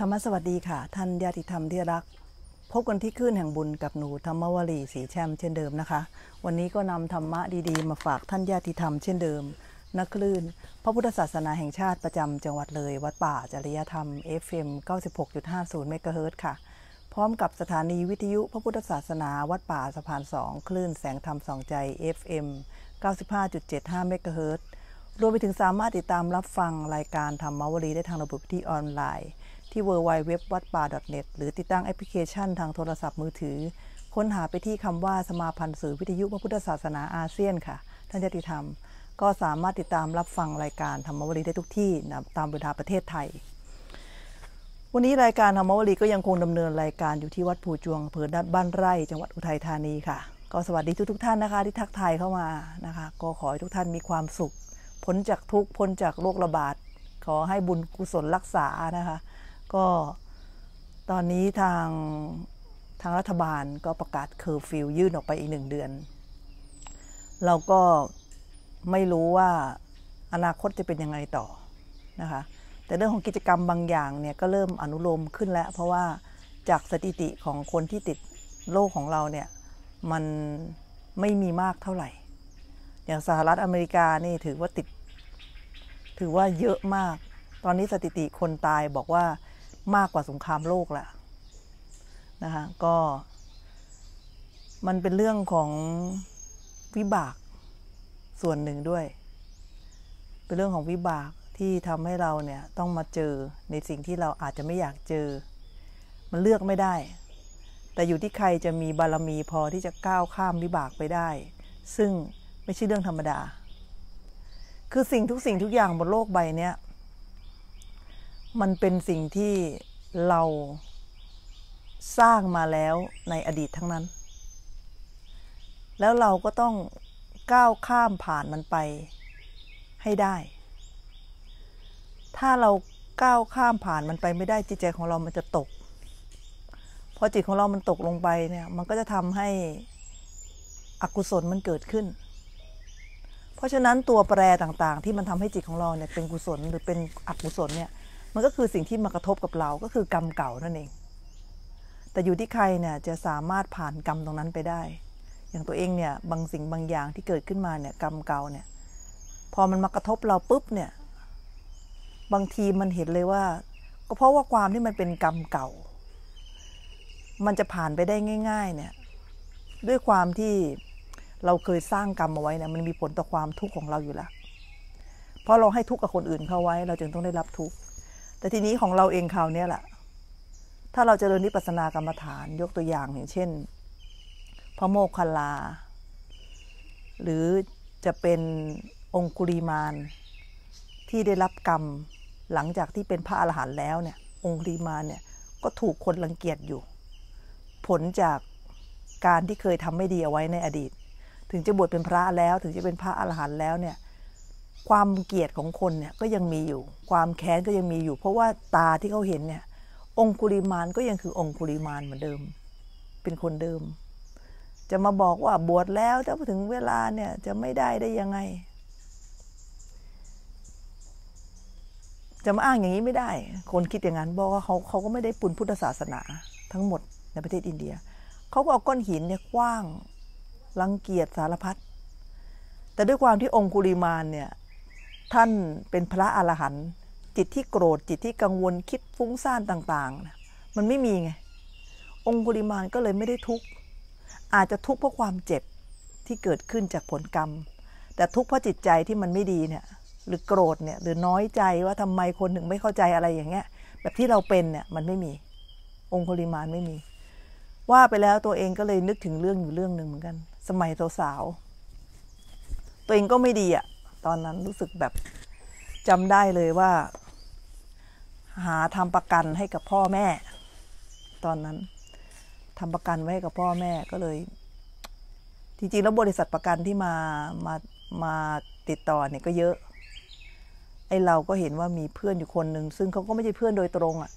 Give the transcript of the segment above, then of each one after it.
ธรรมสวัสดีค่ะท่านญาติธรรม ที่รักพบกันที่คลื่นแห่งบุญกับหนูธรรมวลีสีแชมเช่นเดิมนะคะ วันนี้ก็นำธรรมะดีๆมาฝากท่านญาติธรรมเช่นเดิม นักคลื่น พระพุทธศาสนาแห่งชาติประจำจังหวัดเลย วัดป่าจริยธรรม FM 96.50เมกะเฮิรตค่ะพร้อมกับสถานีวิทยุพระพุทธศาสนาวัดป่าสะพานสองคลื่นแสงธรรมสองใจ FM 95.75เมกะเฮิรตรวมไปถึงสามารถติดตามรับฟังรายการธรรมวลีได้ทางระบบที่ออนไลน์ที่ w w w วัดป่า .net หรือติดตั้งแอปพลิเคชันทางโทรศัพท์มือถือ ค้นหาไปที่คำว่าสมาพันธ์สื่อวิทยุพระพุทธศาสนาอาเซียนค่ะ ท่านจะติธรรมก็สามารถติดตามรับฟังรายการธรรมวลีได้ทุกที่นะตามเวลาประเทศไทย วันนี้รายการธรรมวลีก็ยังคงดำเนินรายการอยู่ที่วัดภูจวงอำเภอบ้านไร่จังหวัดอุทัยธานีค่ะก็สวัสดีทุกทุกท่านนะคะ ที่ทักทายเข้ามานะคะ ก็ขอให้ทุกท่านมีความสุขพ้นจากทุกพ้นจากโรคระบาดขอให้บุญกุศลรักษานะคะก็ตอนนี้ทางทางรัฐบาลก็ประกาศเคอร์ฟิวยื่นออกไปอีกหนึ่งเดือน เราก็ไม่รู้ว่าอนาคตจะเป็นยังไงต่อ นะคะ แต่เรื่องของกิจกรรมบางอย่างเนี่ย ก็เริ่มอนุโลมขึ้นแล้ว เพราะว่าจากสถิติของคนที่ติดโรคของเราเนี่ย มันไม่มีมากเท่าไหร่ อย่างสหรัฐอเมริกานี่ถือว่าติด ถือว่าเยอะมาก ตอนนี้สถิติคนตายบอกว่ามากกว่าสงครามโลกแหละนะคะก็ มันเป็นเรื่องของวิบากส่วนหนึ่งด้วย เป็นเรื่องของวิบากที่ทำให้เราเนี่ยต้องมาเจอในสิ่งที่เราอาจจะไม่อยากเจอ มันเลือกไม่ได้ แต่อยู่ที่ใครจะมีบารมีพอที่จะก้าวข้ามวิบากไปได้ ซึ่งไม่ใช่เรื่องธรรมดา คือสิ่งทุกสิ่งทุกอย่างบนโลกใบนี้มันเป็นสิ่งที่เราสร้างมาแล้วในอดีตทั้งนั้น แล้วเราก็ต้องก้าวข้ามผ่านมันไป ให้ได้ ถ้าเราก้าวข้ามผ่านมันไปไม่ได้จิตใจของเรา มันจะตก พอจิตของเรามันตกลงไปเนี่ย มันก็จะทำให้อกุศลมันเกิดขึ้น เพราะฉะนั้นตัวแปรต่างๆ ที่มันทำให้จิตของเราเนี่ยเป็นกุศลหรือเป็นอกุศลเนี่ยมันก็คือสิ่งที่มากระทบกับเราก็คือกรรมเก่านั่นเอง แต่อยู่ที่ใครเนี่ยจะสามารถผ่านกรรมตรงนั้นไปได้ อย่างตัวเองเนี่ย บางสิ่งบางอย่างที่เกิดขึ้นมาเนี่ย กรรมเก่าเนี่ย พอมันมากระทบเราปุ๊บเนี่ย บางทีมันเห็นเลยว่า ก็เพราะว่าความที่มันเป็นกรรมเก่า มันจะผ่านไปได้ง่าย ๆ เนี่ย ด้วยความที่เราเคยสร้างกรรมเอาไว้เนี่ย มันมีผลต่อความทุกข์ของเราอยู่แล้วเพราะเราให้ทุกข์กับคนอื่นเข้าไว้ เราจึงต้องได้รับทุกข์แต่ทีนี้ของเราเองคราวนี้แหละถ้าเราจเจริญนิพพานากรรมฐานยกตัวอย่างอย่าง เช่น พระโมคคัลลา หรือจะเป็นองคุริมาน ที่ได้รับกรรมหลังจากที่เป็นพระอรหันต์แล้วเนี่ย องคุริมานเนี่ย ก็ถูกคนรังเกียจอยู่ ผลจากการที่เคยทำไม่ดีเอาไว้ในอดีต ถึงจะบวชเป็นพระแล้ว ถึงจะเป็นพระอรหันต์แล้วเนี่ยความเกลียดของคนเนี่ยก็ยังมีอยู่ ความแค้น ก็ยังมีอยู่ เพราะว่าตาที่เขาเห็นเนี่ย องคุริมานก็ยัง คือองคุริมานเหมือนเดิม เป็นคนเดิม จะมาบอกว่าบวชแล้วถ้าถึงเวลาเนี่ยจะไม่ได้ได้ยังไง จะมาอ้างอย่างนี้ไม่ได้ คนคิดอย่างนั้นบอกว่าเขาเขาก็ไม่ได้ปุนพุทธศาสนาทั้งหมดในประเทศอินเดีย เขาก็เอาก้อนหินเนี่ยกว้างรังเกียจสารพัด แต่ด้วยความที่องคุริมานเนี่ยท่านเป็นพระอรหันต์จิตที่โกรธ จิตที่กังวลคิดฟุ้งซ่านต่างๆ มันไม่มีไงองคุลิมานก็เลยไม่ได้ทุกข์อาจจะทุกข์เพราะความเจ็บที่เกิดขึ้นจากผลกรรม แต่ทุกข์เพราะจิตใจที่มันไม่ดีเนี่ย หรือโกรธเนี่ยหรือน้อยใจว่าทำไมคนถึงไม่เข้าใจอะไรอย่างเงี้ยแบบที่เราเป็นเนี่ยมันไม่มีองคุลิมานไม่มี ว่าไปแล้วตัวเองก็เลยนึกถึงเรื่องอยู่เรื่องหนึ่งเหมือนกัน สมัยสาวๆตัวเองก็ไม่ดีอะ่ะตอนนั้นรู้สึกแบบจำได้เลยว่า หาทำประกันให้กับพ่อแม่ ตอนนั้นทำประกันไว้กับพ่อแม่ก็เลยจริงๆแล้วบริษัทประกันที่มามามาติดต่อเนี่ยก็เยอะไอเราก็เห็นว่ามีเพื่อนอยู่คนหนึ่งซึ่งเขาก็ไม่ใช่เพื่อนโดยตรงอะ่ะ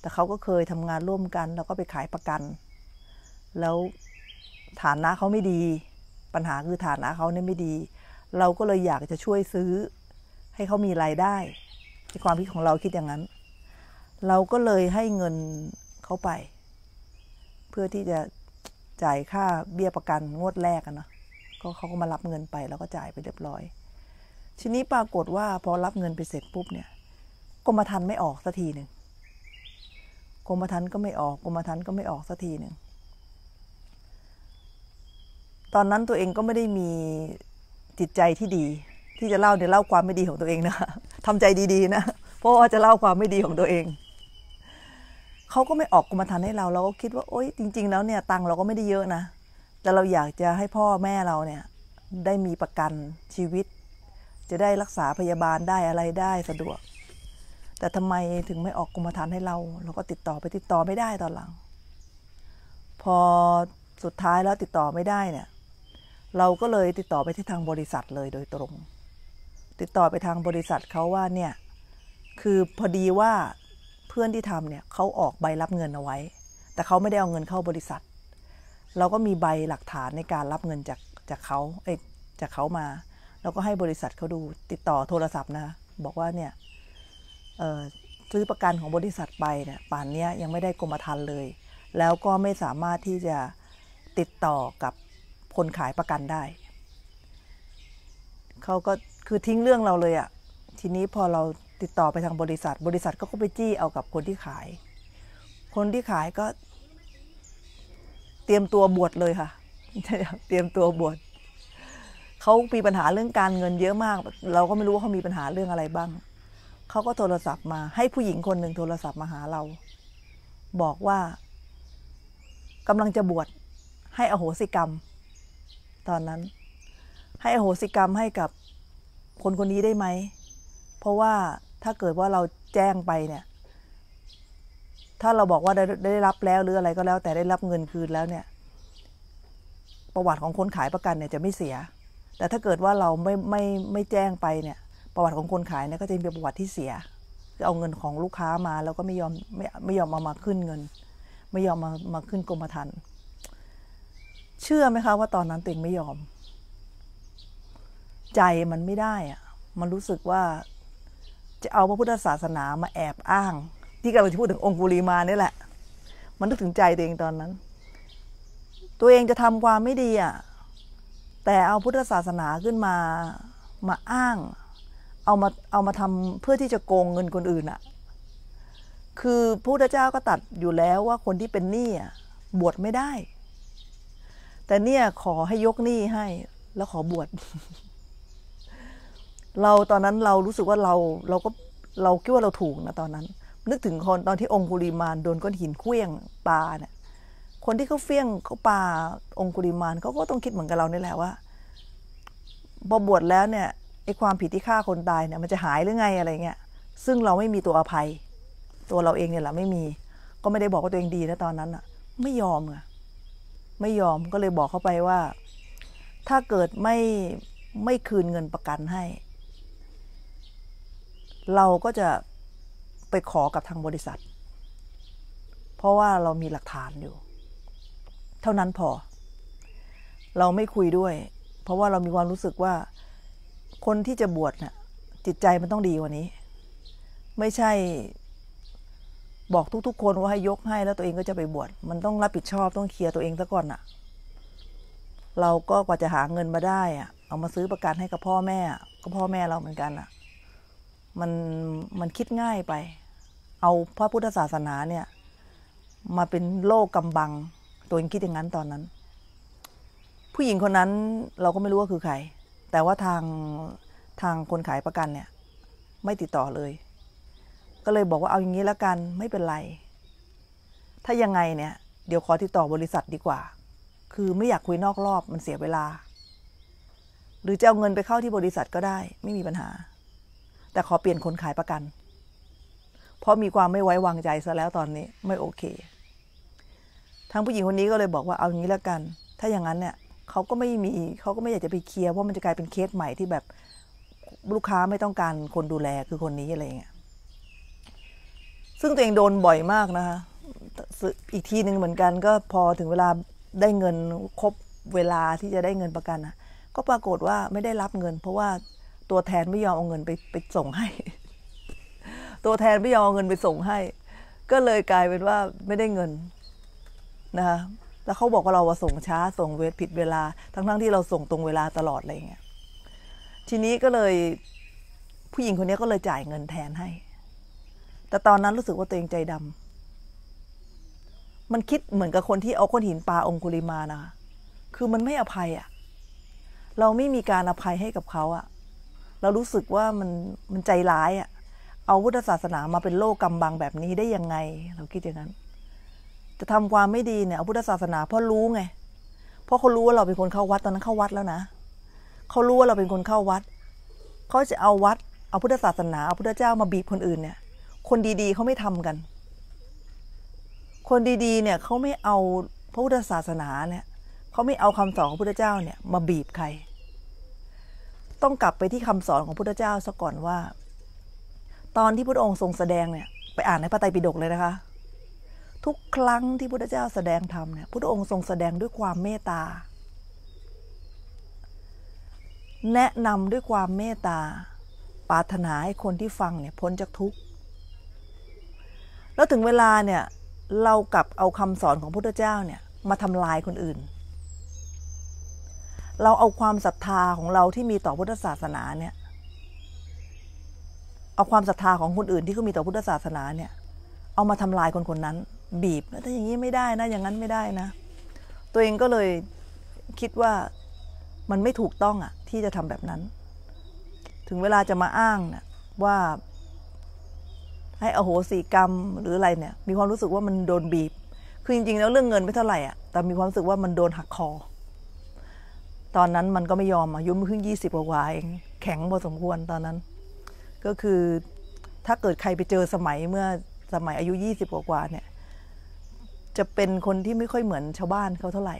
แต่เขาก็เคยทำงานร่วมกัน แล้วก็ไปขายประกัน แล้วฐานะเขาไม่ดี ปัญหาคือฐานะเขาเนี่ยไม่ดีเราก็เลยอยากจะช่วยซื้อ ให้เขามีรายได้ในความคิดของเราคิดอย่างนั้น เราก็เลยให้เงินเขาไป เพื่อที่จะจ่ายค่าเบี้ยประกันงวดแรกนะก็เขาก็มารับเงินไปแล้วก็จ่ายไปเรียบร้อยทีนี้ปรากฏว่าพอรับเงินไปเสร็จปุ๊บเนี่ยกรมธรรม์ไม่ออกสักทีหนึ่งกรมธรรม์ก็ไม่ออกกรมธรรม์ก็ไม่ออกสักทีหนึ่งตอนนั้นตัวเองก็ไม่ได้มีจิตใจที่ดีที่จะเล่าเนี่ยเล่าความไม่ดีของตัวเองนะคะทำใจดี ๆนะเพราะว่าจะเล่าความไม่ดีของตัวเองเขาก็ไม่ออกกรมฐานให้เราเราก็คิดว่า โอ๊ยจริง ๆ แล้วเนี่ยตังเราก็ไม่ได้เยอะนะแต่เราอยากจะให้พ่อแม่เราเนี่ยได้มีประกันชีวิต จะได้รักษาพยาบาลได้อะไรได้สะดวก แต่ทำไมถึงไม่ออกกรมฐานให้เรา เราก็ติดต่อไปติดต่อไม่ได้ตอนหลัง พอสุดท้ายแล้วติดต่อไม่ได้เนี่ยเราก็เลยติดต่อไปที่ทางบริษัทเลยโดยตรง ติดต่อไปทางบริษัทเขาว่าเนี่ยคือพอดีว่าเพื่อนที่ทำเนี่ยเขาออกใบรับเงินเอาไว้ แต่เขาไม่ได้เอาเงินเข้าบริษัท เราก็มีใบหลักฐานในการรับเงินจากจากเขาเอ้จากเขามาเราก็ให้บริษัทเขาดูติดต่อโทรศัพท์นะ บอกว่าเนี่ยซื้อประกันของบริษัทไปเนี่ยป่านนี้ยังไม่ได้กรมธรรม์เลย แล้วก็ไม่สามารถที่จะติดต่อกับคน ขายประกันได้ เขาก็คือทิ้งเรื่องเราเลยอะ่ะทีนี้พอเราติดต่อไปทางบริษัท บริษัทก็ไปจี้เอากับคนที่ขาย คนที่ขายก็ เตรียมตัวบวชเลยค่ะ เตรียมตัวบวชเขามีปัญหาเรื่องการเงินเยอะมาก เราก็ไม่รู้ว่าเขามีปัญหาเรื่องอะไรบ้าง เขาก็โทรศัพท์มา ให้ผู้หญิงคนหนึ่งโทรศัพท์มาหาเรา บอกว่ากำลังจะบวชให้อโหสิกรรมตอนนั้นให้อโหสิกรรมให้กับคนคนนี้ได้ไหม เพราะว่าถ้าเกิดว่าเราแจ้งไปเนี่ย ถ้าเราบอกว่าได้ได้รับแล้วหรืออะไรก็แล้ว แต่ได้รับเงินคืนแล้วเนี่ย ประวัติของคนขายประกันเนี่ย จะไม่เสีย แต่ถ้าเกิดว่าเราไม่ไม่ไม่แจ้งไปเนี่ย ประวัติของคนขายเนี่ยก็จะเป็นประวัติที่เสียคือเอาเงินของลูกค้ามาแล้วก็ไม่ยอมไม่ไม่ยอมเอามาขึ้นเงิน ไม่ยอมมามาขึ้นกรมธรรม์เชื่อไหมคะว่าตอนนั้นตัวเองไม่ยอม ใจมันไม่ได้อะมันรู้สึกว่า จะเอาพระพุทธศาสนามาแอบอ้าง ที่กำลังจะพูดถึงองคุลีมานี่แหละ มันนึกถึงใจตัวเองตอนนั้น ตัวเองจะทำความไม่ดีอ่ะแต่เอาพุทธศาสนาขึ้นมามาอ้าง เอามาเอามาทำเพื่อที่จะโกงเงินคนอื่นอะคือพระพุทธเจ้าก็ตัดอยู่แล้วว่าคนที่เป็นหนี้บวชไม่ได้แต่เนี่ยขอให้ยกหนี้ให้ แล้วขอบวชเราตอนนั้นเรารู้สึกว่าเราเราก็เราคิดว่าเราถูกนะตอนนั้น นึกถึงคนตอนที่องคุริมานโดนก้อนหินเคลี้ยงปาเนี่ยคนที่เขาเฟี้ยงเขาปาองคุริมานเขาก็ต้องคิดเหมือนกับเราเนี่แหละว่าพอบวชแล้วเนี่ยไอ้ความผิดที่ฆ่าคนตายเนี่ย มันจะหายหรือไงอะไรเงี้ยซึ่งเราไม่มีตัวอภัย ตัวเราเองเนี่ยแหละไม่มี ก็ไม่ได้บอกว่าตัวเองดีนะตอนนั้นอ่ะ ไม่ยอมอ่ะไม่ยอมก็เลยบอกเขาไปว่า ถ้าเกิดไม่ไม่คืนเงินประกันให้ เราก็จะไปขอกับทางบริษัท เพราะว่าเรามีหลักฐานอยู่ เท่านั้นพอ เราไม่คุยด้วย เพราะว่าเรามีความรู้สึกว่า คนที่จะบวชนะ่ะ จิตใจมันต้องดีกว่านี้ ไม่ใช่บอกทุก ๆคนว่าให้ยกให้ แล้วตัวเองก็จะไปบวชมันต้องรับผิดชอบต้องเคลียร์ตัวเองซะก่อนอะเราก็กว่าจะหาเงินมาได้อะเอามาซื้อประกันให้กับพ่อแม่ก็พ่อแม่เราเหมือนกันอะมันมันคิดง่ายไป เอาพระพุทธศาสนาเนี่ย มาเป็นโลกกำบังตัวเองคิดอย่างนั้นตอนนั้น ผู้หญิงคนนั้นเราก็ไม่รู้ว่าคือใครแต่ว่าทางทางคนขายประกันเนี่ย ไม่ติดต่อเลยก็เลยบอกว่าเอาอย่างนี้แล้วกันไม่เป็นไร ถ้ายังไงเนี่ยเดี๋ยวขอติดต่อบริษัทดีกว่า คือไม่อยากคุยนอกรอบมันเสียเวลา หรือจะเอาเงินไปเข้าที่บริษัทก็ได้ ไม่มีปัญหา แต่ขอเปลี่ยนคนขายประกัน เพราะมีความไม่ไว้วางใจซะแล้วตอนนี้ไม่โอเคทั้งผู้หญิงคนนี้ก็เลยบอกว่าเอาอย่างนี้แล้วกัน ถ้าอย่างนั้นเนี่ยเขาก็ไม่มีเขาก็ไม่อยากจะไปเคลียร์เพราะมันจะกลายเป็นเคสใหม่ที่แบบลูกค้าไม่ต้องการคนดูแลคือคนนี้อะไรเงี้ยซึ่งตัวเองโดนบ่อยมากนะคะ อีกทีหนึ่งเหมือนกันก็พอถึงเวลาได้เงินครบเวลาที่จะได้เงินประกันนะก็ปรากฏว่าไม่ได้รับเงินเพราะว่าตัวแทนไม่ยอมเอาเงินไปไปส่งให้ ตัวแทนไม่ยอมเอาเงินไปส่งให้ ก็เลยกลายเป็นว่าไม่ได้เงินนะคะแล้วเขาบอกว่าเราส่งช้าส่งเวทผิดเวลา ทั้งทั้งที่เราส่งตรงเวลาตลอดอะไรเงี้ยทีนี้ก็เลยผู้หญิงคนนี้ก็เลยจ่ายเงินแทนให้แต่ตอนนั้นรู้สึกว่าตัวเองใจดำ มันคิดเหมือนกับคนที่เอาคนหินปาองคุลิมานะ คือมันไม่อภัยอะ่ะ เราไม่มีการอภัยให้กับเขาอะ่ะ เรารู้สึกว่ามันมันใจร้ายอะ่ะ เอาพุทธศาสนามาเป็นโลกกำบังแบบนี้ได้ยังไง เราคิดอย่างนั้น จะทำความไม่ดีเนี่ยเอาพุทธศาสนาเพราะรู้ไง เพราะเขารู้ว่าเราเป็นคนเข้าวัดตอนนั้นเข้าวัดแล้วนะเขารู้ว่าเราเป็นคนเข้าวัด เขาจะเอาวัดเอาพุทธศาสนาเอาพุทธเจ้ามาบีบคนอื่นเนี่ยคนดีๆเขาไม่ทำกัน คนดีๆเนี่ยเขาไม่เอาพระพุทธศาสนาเนี่ยเขาไม่เอาคำสอนของพระพุทธเจ้าเนี่ยมาบีบใคร ต้องกลับไปที่คำสอนของพระพุทธเจ้าซะก่อนว่า ตอนที่พระองค์ทรงแสดงเนี่ยไปอ่านในพระไตรปิฎกเลยนะคะ ทุกครั้งที่พระพุทธเจ้าแสดงธรรมเนี่ยพระองค์ทรงแสดงด้วยความเมตตา แนะนำด้วยความเมตตาปรารถนาให้คนที่ฟังเนี่ยพ้นจากทุกข์แล้วถึงเวลาเนี่ย เรากลับเอาคำสอนของพุทธเจ้าเนี่ย มาทำลายคนอื่น เราเอาความศรัทธาของเราที่มีต่อพุทธศาสนาเนี่ย เอาความศรัทธาของคนอื่นที่เขามีต่อพุทธศาสนาเนี่ย เอามาทำลายคนคนนั้น บีบ ถ้าอย่างนี้ไม่ได้นะ อย่างนั้นไม่ได้นะ ตัวเองก็เลยคิดว่ามันไม่ถูกต้องอะที่จะทำแบบนั้น ถึงเวลาจะมาอ้างนะว่าให้อโหสิกรรมหรืออะไรเนี่ย มีความรู้สึกว่ามันโดนบีบคือจริงๆแล้วเรื่องเงินไม่เท่าไหร่อ่ะแต่มีความรู้สึกว่ามันโดนหักคอ ตอนนั้นมันก็ไม่ยอมอายุมันเพิ่งยี่สิบกว่าเองแข็งพอสมควรตอนนั้น ก็คือถ้าเกิดใครไปเจอสมัยเมื่อสมัยอายุยี่สิบกว่าเนี่ยจะเป็นคนที่ไม่ค่อยเหมือนชาวบ้านเขาเท่าไหร่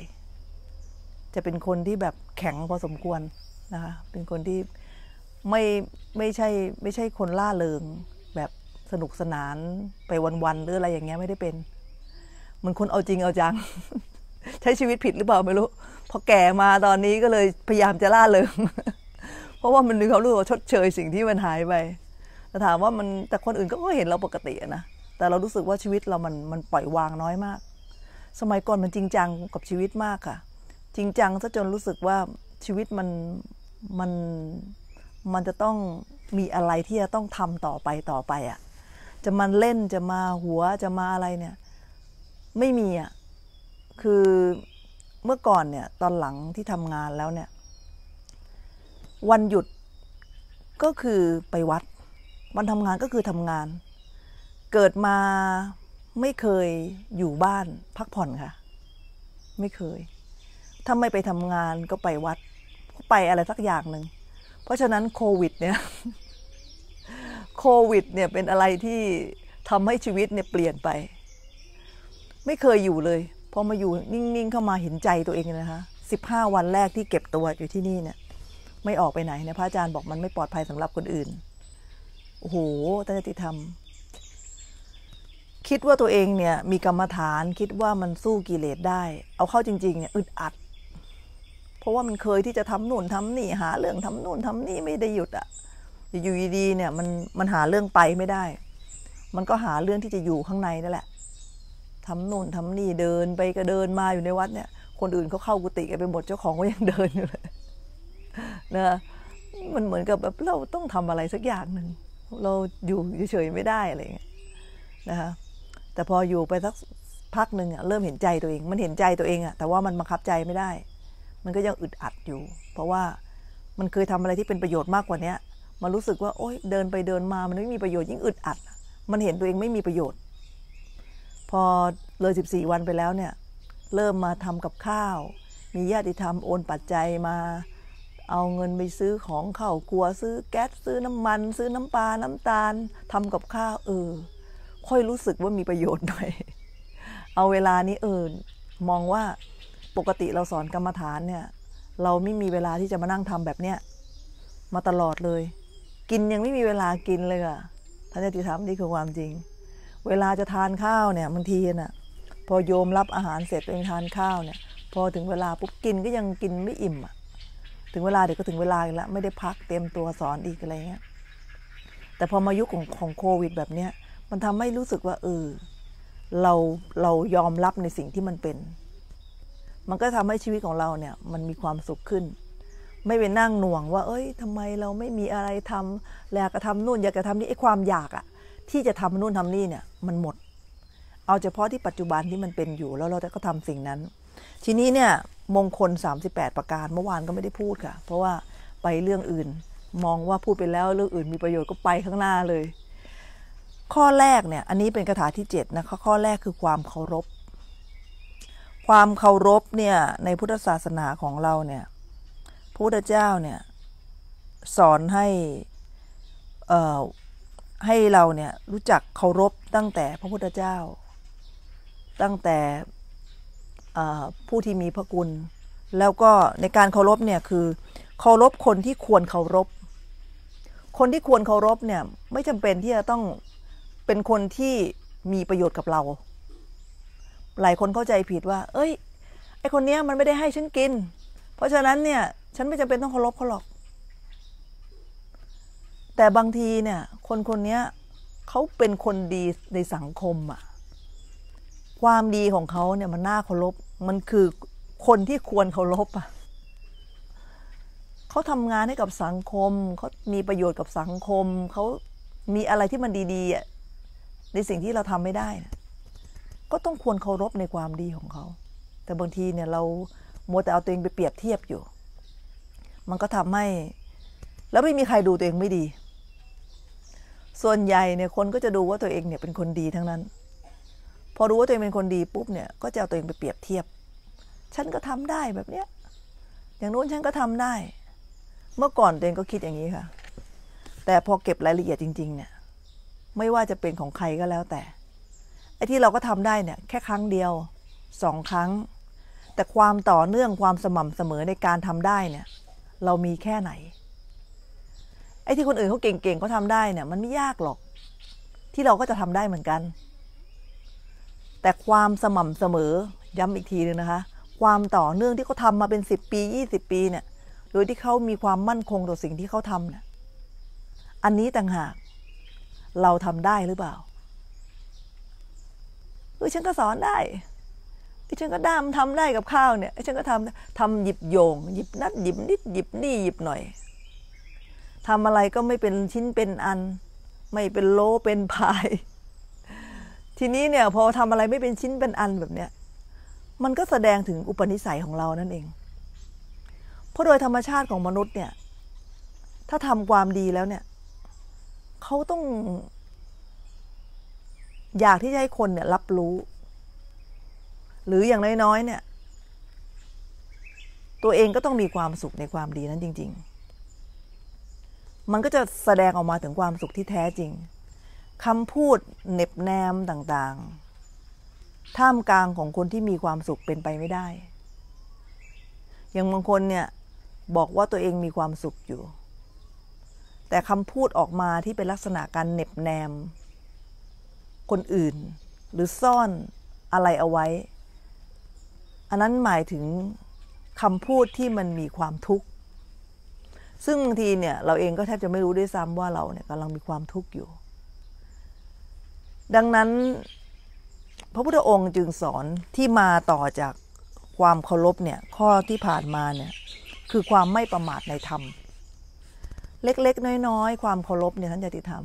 จะเป็นคนที่แบบแข็งพอสมควรนะคะเป็นคนที่ไม่ไม่ใช่ไม่ใช่คนล่าเริงสนุกสนานไปวันๆหรืออะไรอย่างเงี้ยไม่ได้เป็นมันคนเอาจริงเอาจังใช้ชีวิตผิดหรือเปล่าไม่รู้พอแก่มาตอนนี้ก็เลยพยายามจะล่าเริงเพราะว่ามันมีความรู้ว่าชดเชยสิ่งที่มันหายไปแต่ถามว่ามันแต่คนอื่นก็เห็นเราปกตินะแต่เรารู้สึกว่าชีวิตเรามันมันปล่อยวางน้อยมาก สมัยก่อนมันจริงจังกับชีวิตมากค่ะ จริงจังซะจนรู้สึกว่าชีวิตมันมันมันจะต้องมีอะไรที่จะต้องทำต่อไปต่อไปอะ่ะจะมาเล่นจะมาหัวจะมาอะไรเนี่ย ไม่มีอ่ะ คือเมื่อก่อนเนี่ยตอนหลังที่ทำงานแล้วเนี่ย วันหยุดก็คือไปวัด วันทำงานก็คือทำงาน เกิดมาไม่เคยอยู่บ้านพักผ่อนค่ะ ไม่เคยถ้าไม่ไปทำงานก็ไปวัดไปอะไรสักอย่างหนึ่ง เพราะฉะนั้นโควิด เนี่ยโควิดเนี่ยเป็นอะไรที่ทำให้ชีวิตเนี่ย เปลี่ยนไป ไม่เคยอยู่เลยพอมาอยู่นิ่งๆ เข้ามาเห็นใจตัวเองนะคะสิบห้าวันแรกที่เก็บตัวอยู่ที่นี่เนี่ย ไม่ออกไปไหนนะพระอาจารย์บอกมันไม่ปลอดภัยสำหรับคนอื่นโอ้โหตัณฑิตธรรม คิดว่าตัวเองเนี่ยมีกรรมฐานคิดว่ามันสู้กิเลสได้ เอาเข้าจริงๆ เนี่ยอึดอัด เพราะว่ามันเคยที่จะทำนู่นทำนี่หาเรื่องทำนู่นทำนี่ไม่ได้หยุดอะ่ะอยู่ดีๆเนี่ยมันมันหาเรื่องไปไม่ได้ มันก็หาเรื่องที่จะอยู่ข้างในนั่นแหละ ทำนู่นทำนี่เดินไปก็เดินมาอยู่ในวัดเนี่ย คนอื่นเขาเข้ากุฏิกันไปหมดเจ้าของก็ยังเดินอยู่เลยนะมันเหมือนกับแบบเราต้องทำอะไรสักอย่างหนึ่งเราอยู่เฉยๆไม่ได้อะไรเงี้ยนะคะแต่พออยู่ไปสักพักหนึ่งอ่ะเริ่มเห็นใจตัวเอง มันเห็นใจตัวเองอ่ะแต่ว่ามันบังคับใจไม่ได้ มันก็ยังอึดอัดอยู่ เพราะว่ามันเคยทำอะไรที่เป็นประโยชน์มากกว่าเนี้ยมารู้สึกว่าโอ๊ยเดินไปเดินมา มันไม่มีประโยชน์ยิ่งอึดอัด มันเห็นตัวเองไม่มีประโยชน์ พอเลย 14 วันไปแล้วเนี่ย เริ่มมาทำกับข้าว มีญาติธรรมโอนปัจจัยมา เอาเงินไปซื้อของเข้าครัว ซื้อแก๊สซื้อน้ำมัน ซื้อน้ำปลา น้ำตาล ทำกับข้าวเออ ค่อยรู้สึกว่ามีประโยชน์หน่อย เอาเวลานี้เออมองว่าปกติเราสอนกรรมฐานเนี่ย เราไม่มีเวลาที่จะมานั่งทำแบบเนี้ยมาตลอดเลยกินยังไม่มีเวลากินเลยอะท่านะติธรรมนี่คือความจริง เวลาจะทานข้าวเนี่ยบางทีน่ะ พอโยมรับอาหารเสร็จตัวเองทานข้าวเนี่ย พอถึงเวลาปุ๊บกินก็ยังกินไม่อิ่มอะถึงเวลาเดี๋ยวก็ถึงเวลาแล้ว ไม่ได้พักเตรียมตัวสอนอีกอะไรเงี้ยแต่พอมายุคของของโควิดแบบเนี้ย มันทำให้รู้สึกว่าเออเราเรายอมรับในสิ่งที่มันเป็น มันก็ทำให้ชีวิตของเราเนี่ย มันมีความสุขขึ้นไม่ไปนั่งหน่วงว่าเอ้ยทำไมเราไม่มีอะไรทำล้วก็ะทำนู่น อยากจะทำนี่ไอ้ความอยากอะที่จะทำนู่นทำนี่เนี่ย มันหมด เอาเฉพาะที่ปัจจุบันที่มันเป็นอยู่แล้วเราจะก็ทำสิ่งนั้น ทีนี้เนี่ยมงคล38ประการเมื่อวานก็ไม่ได้พูดค่ะ เพราะว่าไปเรื่องอื่นมองว่าพูดไปแล้วเรื่องอื่นมีประโยชน์ก็ไปข้างหน้าเลย ข้อแรกเนี่ย อันนี้เป็นคาถาที่7นะคะข้อแรกคือความเคารพความเคารพเนี่ย ในพุทธศาสนาของเราเนี่ยพระพุทธเจ้าเนี่ยสอนให้ให้เราเนี่ย รู้จักเคารพตั้งแต่พระพุทธเจ้า ตั้งแต่ผู้ที่มีพระคุณ แล้วก็ในการเคารพเนี่ยคือเคารพคนที่ควรเคารพ คนที่ควรเคารพเนี่ย ไม่จำเป็นที่จะต้องเป็นคนที่มีประโยชน์กับเรา หลายคนเข้าใจผิดว่า เอ้ย ไอคนเนี้ยมันไม่ได้ให้ฉันกิน เพราะฉะนั้นเนี่ยฉันไม่จำเป็นต้องเคารพเขาหรอก แต่บางทีเนี่ยคนคนนี้เขาเป็นคนดีในสังคมอะความดีของเขาเนี่ยมันน่าเคารพ มันคือคนที่ควรเคารพอะเขาทำงานให้กับสังคม เขามีประโยชน์กับสังคม เขามีอะไรที่มันดีๆ ในสิ่งที่เราทำไม่ได้ ก็ต้องควรเคารพในความดีของเขา แต่บางทีเนี่ยเรามัวแต่เอาตัวเองไปเปรียบเทียบอยู่มันก็ทำให้แล้วไม่มีใครดูตัวเองไม่ดี ส่วนใหญ่เนี่ยคนก็จะดูว่าตัวเองเนี่ยเป็นคนดีทั้งนั้น พอรู้ว่าตัวเองเป็นคนดีปุ๊บเนี่ยก็จะเอาตัวเองไปเปรียบเทียบ ฉันก็ทำได้แบบเนี้ย อย่างนู้นฉันก็ทำได้ เมื่อก่อนตัวเองก็คิดอย่างนี้ค่ะ แต่พอเก็บรายละเอียดจริง ๆ เนี่ย ไม่ว่าจะเป็นของใครก็แล้วแต่ ไอ้ที่เราก็ทำได้เนี่ย แค่ครั้งเดียวสองครั้ง แต่ความต่อเนื่องความสม่ำเสมอในการทำได้เนี่ยเรามีแค่ไหน ไอ้ที่คนอื่นเขาเก่งๆเขาทำได้เนี่ย มันไม่ยากหรอก ที่เราก็จะทำได้เหมือนกัน แต่ความสม่ำเสมอย้ำอีกทีนึงนะคะ ความต่อเนื่องที่เขาทำมาเป็น10ปี20ปีเนี่ย โดยที่เขามีความมั่นคงต่อสิ่งที่เขาทำเนี่ยอันนี้ต่างหาก เราทำได้หรือเปล่าเออฉันก็สอนได้ไอ้ฉันก็ดามทำได้กับข้าวเนี่ย ไอ้ฉันก็ทำทำหยิบโยง หยิบนัดหยิบนิดหยิบนี่หยิบหน่อย ทำอะไรก็ไม่เป็นชิ้นเป็นอัน ไม่เป็นโลเป็นพาย ทีนี้เนี่ยพอทำอะไรไม่เป็นชิ้นเป็นอันแบบเนี้ย มันก็แสดงถึงอุปนิสัยของเรานั่นเอง เพราะโดยธรรมชาติของมนุษย์เนี่ย ถ้าทำความดีแล้วเนี่ย เขาต้อง อยากที่จะให้คนเนี่ยรับรู้หรืออย่างน้อยๆ เนี่ย ตัวเองก็ต้องมีความสุขในความดีนั้นจริง ๆ มันก็จะแสดงออกมาถึงความสุขที่แท้จริงคำพูดเน็บแนมต่างๆ ท่ามกลางของคนที่มีความสุขเป็นไปไม่ได้ อย่างบางคนเนี่ยบอกว่าตัวเองมีความสุขอยู่ แต่คำพูดออกมาที่เป็นลักษณะการเน็บแนม คนอื่น หรือซ่อนอะไรเอาไว้อันนั้นหมายถึงคำพูดที่มันมีความทุกข์ ซึ่งบางทีเนี่ยเราเองก็แทบจะไม่รู้ด้วยซ้ำว่าเราเนี่ยกำลังมีความทุกข์อยู่ ดังนั้น พระพุทธองค์จึงสอนที่มาต่อจากความเคารพเนี่ยข้อที่ผ่านมาเนี่ย คือความไม่ประมาทในธรรม เล็กๆ น้อย ๆ ความเคารพเนี่ยท่านจะติธรรม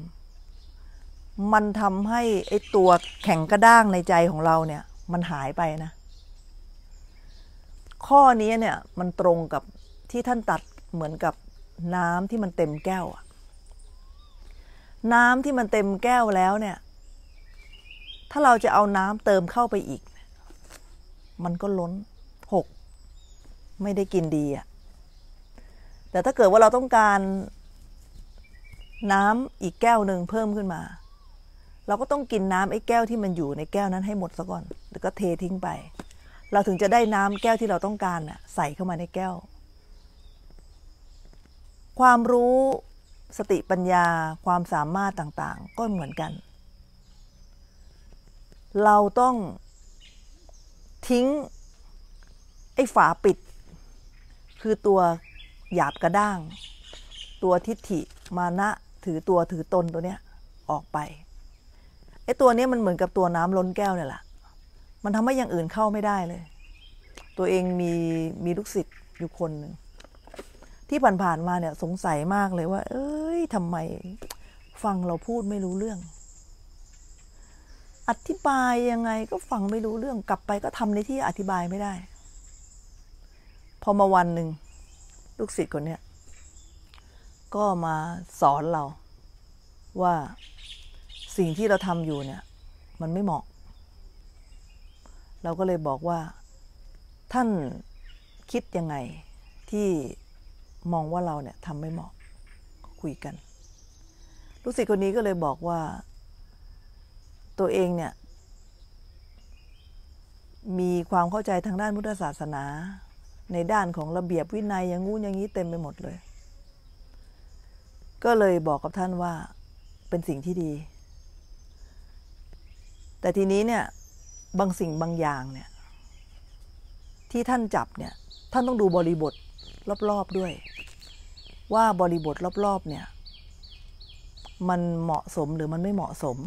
มันทำให้ไอตัวแข็งกระด้างในใจของเราเนี่ย มันหายไปนะข้อนี้เนี่ยมันตรงกับที่ท่านตัดเหมือนกับน้ำที่มันเต็มแก้วน้ำที่มันเต็มแก้วแล้วเนี่ย ถ้าเราจะเอาน้ำเติมเข้าไปอีกมันก็ล้นหกไม่ได้กินดีอะแต่ถ้าเกิดว่าเราต้องการ น้ำอีกแก้วหนึ่งเพิ่มขึ้นมา เราก็ต้องกินน้ำไอ้แก้วที่มันอยู่ในแก้วนั้นให้หมดซะก่อนแล้วก็เททิ้งไปเราถึงจะได้น้ำแก้วที่เราต้องการใส่เข้ามาในแก้ว ความรู้สติปัญญาความสามารถต่างๆก็เหมือนกัน เราต้องทิ้งไอ้ฝาปิด คือตัวหยาบกระด้าง ตัวทิฏฐิมานะถือตัวถือตนตัวเนี้ยออกไปไอ้ตัวเนี้ยมันเหมือนกับตัวน้ำล้นแก้วเนี่ยแหละมันทำให้อย่างอื่นเข้าไม่ได้เลย ตัวเองมีมีลูกศิษย์อยู่คนหนึ่งที่ผ่านๆมาเนี่ย สงสัยมากเลยว่า เอ้ยทำไมฟังเราพูดไม่รู้เรื่อง อธิบายยังไงก็ฟังไม่รู้เรื่องกลับไปก็ทำในที่อธิบายไม่ได้ พอมาวันหนึ่งลูกศิษย์คนนี้ก็มาสอนเราว่าสิ่งที่เราทำอยู่เนี่ย มันไม่เหมาะเราก็เลยบอกว่า ท่านคิดยังไงที่มองว่าเราเนี่ยทำไม่เหมาะคุยกันลูกศิษย์คนนี้ก็เลยบอกว่า ตัวเองเนี่ย มีความเข้าใจทางด้านพุทธศาสนา ในด้านของระเบียบวินัยอย่างงู้นอย่างนี้ เต็มไปหมดเลย ก็เลยบอกกับท่านว่าเป็นสิ่งที่ดี แต่ทีนี้เนี่ยบางสิ่งบางอย่างเนี่ย ที่ท่านจับเนี่ยท่านต้องดูบริบทรอบ ๆด้วย ว่าบริบทรอบๆเนี่ย มันเหมาะสมหรือมันไม่เหมาะสม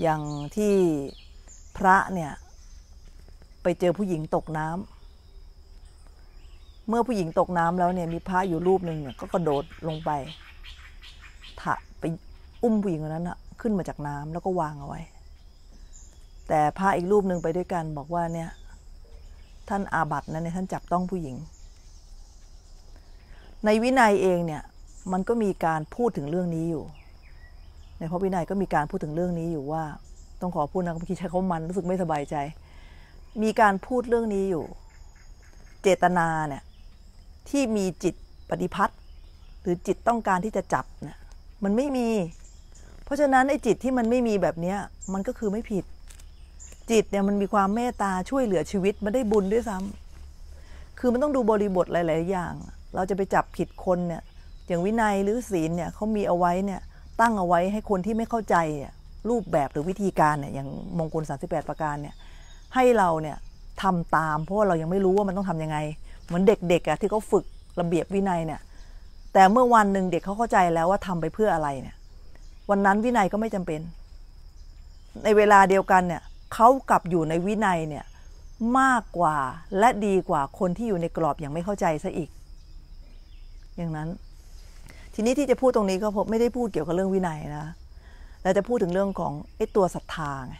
อย่างที่พระเนี่ย ไปเจอผู้หญิงตกน้ำเมื่อผู้หญิงตกน้ำแล้วเนี่ย มีพระอยู่รูปหนึ่งเนี่ย ก็กระโดดลงไป ถะไปอุ้มผู้หญิงคนนั้นอะขึ้นมาจากน้ำแล้วก็วางเอาไว้แต่พระอีกรูปหนึ่งไปด้วยกันบอกว่าเนี่ยท่านอาบัตินะเนี่ยท่านจับต้องผู้หญิง ในวินัยเองเนี่ยมันก็มีการพูดถึงเรื่องนี้อยู่ ในพระวินัยก็มีการพูดถึงเรื่องนี้อยู่ว่า ต้องขอพูดนะเมื่อกี้ใช้เขามันรู้สึกไม่สบายใจ มีการพูดเรื่องนี้อยู่ เจตนาเนี่ย ที่มีจิตปฏิพัตหรือจิตต้องการที่จะจับเนี่ยมันไม่มี เพราะฉะนั้นไอ้จิตที่มันไม่มีแบบนี้มันก็คือไม่ผิดจิตเนี่ยมันมีความเมตตาช่วยเหลือชีวิต มันได้บุญด้วยซ้ำ คือมันต้องดูบริบทหลาย ๆ อย่าง เราจะไปจับผิดคนเนี่ยอย่างวินัยหรือศีลเนี่ยเขามีเอาไว้เนี่ยตั้งเอาไว้ให้คนที่ไม่เข้าใจรูปแบบหรือวิธีการเนี่ยอย่างมงคล38ประการเนี่ยให้เราเนี่ยทำตาม เพราะว่าเรายังไม่รู้ว่ามันต้องทํำยังไง เหมือนเด็กๆอะที่เขาฝึกระเบียบวินัยเนี่ย แต่เมื่อวันหนึ่งเด็กเขาเข้าใจแล้วว่าทำไปเพื่ออะไรเนี่ย วันนั้นวินัยก็ไม่จำเป็น ในเวลาเดียวกันเนี่ยเขากลับอยู่ในวินัยเนี่ยมากกว่าและดีกว่าคนที่อยู่ในกรอบอย่างไม่เข้าใจซะอีก อย่างนั้น ทีนี้ที่จะพูดตรงนี้ก็ผมไม่ได้พูดเกี่ยวกับเรื่องวินัยนะเราจะพูดถึงเรื่องของไอ้ตัวศรัทธาไง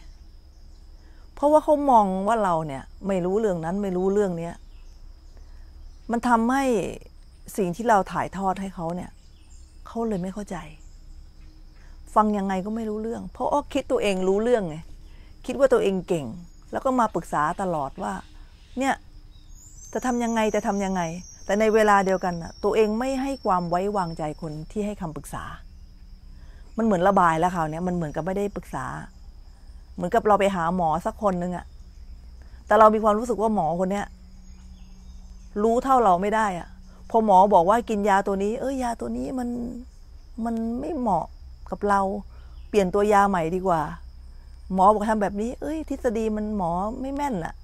เพราะว่าเขามองว่าเราเนี่ยไม่รู้เรื่องนั้นไม่รู้เรื่องเนี้ยมันทำให้สิ่งที่เราถ่ายทอดให้เขาเนี่ย เขาเลยไม่เข้าใจ ฟังยังไงก็ไม่รู้เรื่อง เพราะอ้อคิดตัวเองรู้เรื่องไงคิดว่าตัวเองเก่งแล้วก็มาปรึกษาตลอดว่า เนี่ยจะทำยังไงจะทำยังไง แต่ในเวลาเดียวกันนะตัวเองไม่ให้ความไว้วางใจคนที่ให้คำปรึกษา มันเหมือนระบายแล้วคราวนี้มันเหมือนกับไม่ได้ปรึกษา เหมือนกับเราไปหาหมอสักคนนึงอะแต่เรามีความรู้สึกว่าหมอคนเนี้ยรู้เท่าเราไม่ได้อะพอหมอบอกว่ากินยาตัวนี้ เอ้ยยาตัวนี้มันมันไม่เหมาะกับเราเปลี่ยนตัวยาใหม่ดีกว่าหมอบอกทำแบบนี้ เอ้ยทฤษฎีมันหมอไม่แม่นอะ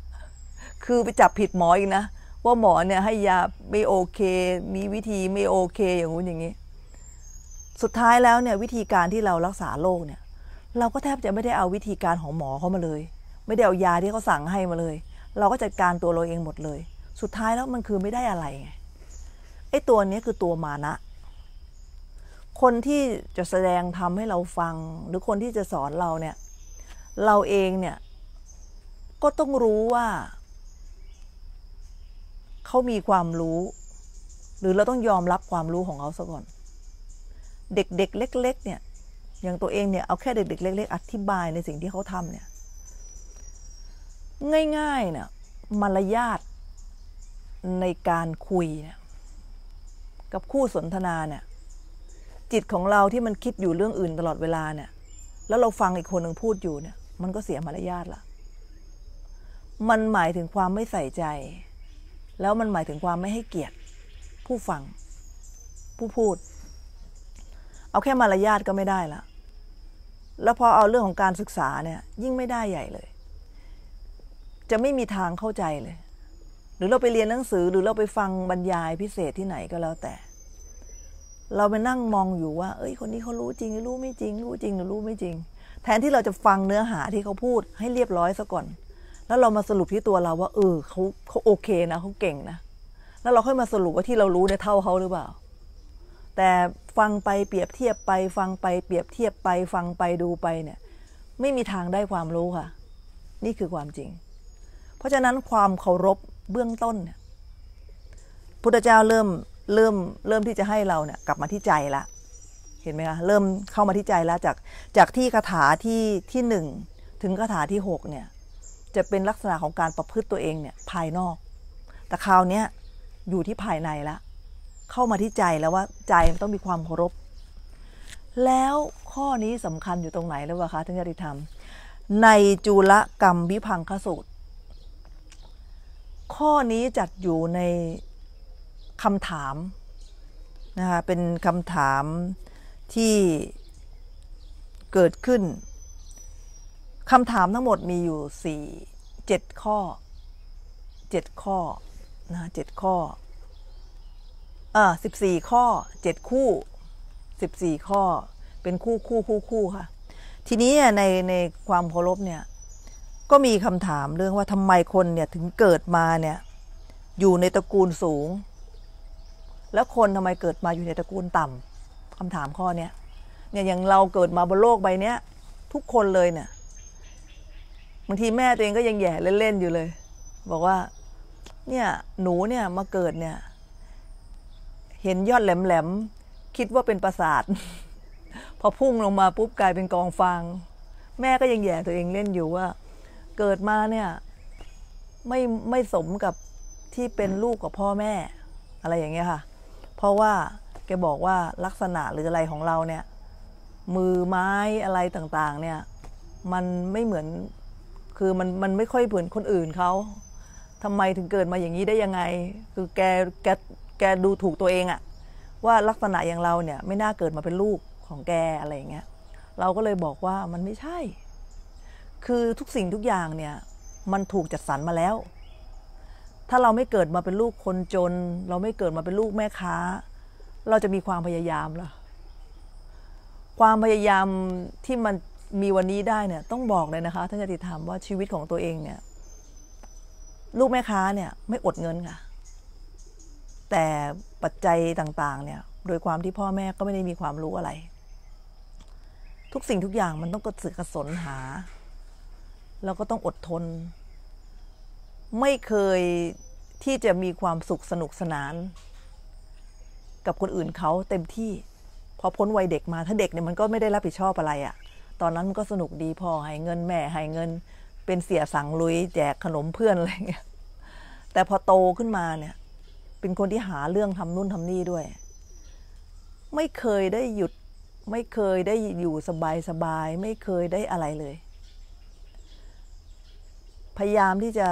คือไปจับผิดหมออีกนะ ว่าหมอเนี่ยให้ยาไม่โอเค มีวิธีไม่โอเคอย่างงู้นอย่างนี้ สุดท้ายแล้วเนี่ย วิธีการที่เรารักษาโรคเนี่ย เราก็แทบจะไม่ได้เอาวิธีการของหมอเขามาเลย ไม่ได้เอายาที่เขาสั่งให้มาเลย เราก็จัดการตัวเราเองหมดเลย สุดท้ายแล้วมันคือไม่ได้อะไรไงไอ้ตัวนี้คือตัวมานะ คนที่จะแสดงทำให้เราฟัง หรือคนที่จะสอนเราเนี่ยเราเองเนี่ย ก็ต้องรู้ว่า เขามีความรู้ หรือเราต้องยอมรับความรู้ของเขาซะก่อน เด็กๆ เล็กๆเนี่ย อย่างตัวเองเนี่ยเอาแค่เด็กๆเล็กๆอธิบายในสิ่งที่เขาทำเนี่ย ง่ายๆเนี่ยมารยาทในการคุยเนี่ยกับคู่สนทนาเนี่ย จิตของเราที่มันคิดอยู่เรื่องอื่นตลอดเวลาเนี่ย แล้วเราฟังอีกคนหนึ่งพูดอยู่เนี่ยมันก็เสียมารยาทละ มันหมายถึงความไม่ใส่ใจ แล้วมันหมายถึงความไม่ให้เกียรติ ผู้ฟัง ผู้พูด เอาแค่มารยาทก็ไม่ได้ละแล้วพอเอาเรื่องของการศึกษาเนี่ย ยิ่งไม่ได้ใหญ่เลย จะไม่มีทางเข้าใจเลย หรือเราไปเรียนหนังสือ หรือเราไปฟังบรรยายพิเศษที่ไหนก็แล้วแต่ เราไปนั่งมองอยู่ว่า เอ้ย คนนี้เขารู้จริงหรือรู้ไม่จริง รู้จริงหรือรู้ไม่จริงแทนที่เราจะฟังเนื้อหาที่เขาพูดให้เรียบร้อยซะก่อน แล้วเรามาสรุปที่ตัวเราว่า เออเขาเขาโอเคนะ เขาเก่งนะ แล้วเราค่อยมาสรุปว่าที่เรารู้เนี่ยเท่าเขาหรือเปล่า แต่ฟังไปเปรียบเทียบไปฟังไปเปรียบเทียบไปฟังไปดูไปเนี่ย ไม่มีทางได้ความรู้ค่ะ นี่คือความจริง เพราะฉะนั้นความเคารพ เบื้องต้นเนี่ย พุทธเจ้าเริ่ม เริ่ม เริ่มที่จะให้เราเนี่ยกลับมาที่ใจละเห็นไหมคะเริ่มเข้ามาที่ใจแล้วจากจากที่คาถาที่ที่หนึ่งถึงคาถาที่หกเนี่ย จะเป็นลักษณะของการประพฤติตัวเองเนี่ยภายนอก แต่คราวนี้อยู่ที่ภายในละเข้ามาที่ใจแล้วว่า ใจมันต้องมีความเคารพ แล้วข้อนี้สำคัญอยู่ตรงไหนแล้ววะลคะท่านยติธรรม ในจุลกรรมวิพังคสูตร ข้อนี้จัดอยู่ในคำถามนะคะเป็นคำถามที่เกิดขึ้นคำถามทั้งหมดมีอยู่สี่เจ็ดข้อเจ็ดข้อนะเจ็ดข้อ อ่าสิบสี่ข้อเจ็ดคู่สิบสี่ข้อ เป็นคู่คู่คู่คู่ค่ะ ทีนี้ในในความเคารพเนี่ย ก็มีคำถามเรื่องว่าทำไมคนเนี่ยถึงเกิดมาเนี่ย อยู่ในตระกูลสูง แล้วคนทำไมเกิดมาอยู่ในตระกูลต่ำคำถามข้อนี้เนี่ยอย่างเราเกิดมาบนโลกใบนี้ทุกคนเลยเนี่ยบางที แม่ ตัวเองก็ยังแย่เล่น ๆ อยู่เลย บอกว่า เนี่ย หนูเนี่ยมาเกิดเนี่ย เห็นยอดแหลม ๆ คิดว่าเป็นปราสาท พอพุ่งลงมาปุ๊บกลายเป็นกองฟางแม่ก็ยังแย่ตัวเองเล่นอยู่ว่า เกิดมาเนี่ย ไม่ไม่สมกับที่เป็นลูกกับพ่อแม่ อะไรอย่างเงี้ยค่ะ เพราะว่าแกบอกว่าลักษณะหรืออะไรของเราเนี่ย มือไม้อะไรต่างๆ เนี่ย มันไม่เหมือนคือมันมันไม่ค่อยเหมือนคนอื่นเขาทำไมถึงเกิดมาอย่างนี้ได้ยังไง คือแก แกแกดูถูกตัวเองอะว่าลักษณะอย่างเราเนี่ยไม่น่าเกิดมาเป็นลูกของแกอะไรอย่างเงี้ย เราก็เลยบอกว่ามันไม่ใช่ คือทุกสิ่งทุกอย่างเนี่ย มันถูกจัดสรรมาแล้ว ถ้าเราไม่เกิดมาเป็นลูกคนจน เราไม่เกิดมาเป็นลูกแม่ค้าเราจะมีความพยายามเหรอความพยายามที่มันมีวันนี้ได้เนี่ย ต้องบอกเลยนะคะท่านจะติถามว่าชีวิตของตัวเองเนี่ย ลูกแม่ค้าเนี่ย ไม่อดเงินค่ะ แต่ปัจจัยต่างๆเนี่ย โดยความที่พ่อแม่ก็ไม่ได้มีความรู้อะไร ทุกสิ่งทุกอย่างมันต้องกระสือกระสนหาแล้วก็ต้องอดทน ไม่เคยที่จะมีความสุขสนุกสนานกับคนอื่นเขาเต็มที่พอพ้นวัยเด็กมาถ้าเด็กเนี่ยมันก็ไม่ได้รับผิดชอบอะไรอะ่ะตอนนั้นมันก็สนุกดีพอให้เงินแม่ให้เงิน เป็นเสียสังลุยแจกขนมเพื่อนอะไรเงี้ยแต่พอโตขึ้นมาเนี่ย เป็นคนที่หาเรื่องทำนู่นทำนี่ด้วย ไม่เคยได้หยุดไม่เคยได้อยู่สบายสบายไม่เคยได้อะไรเลย พยายามที่จะ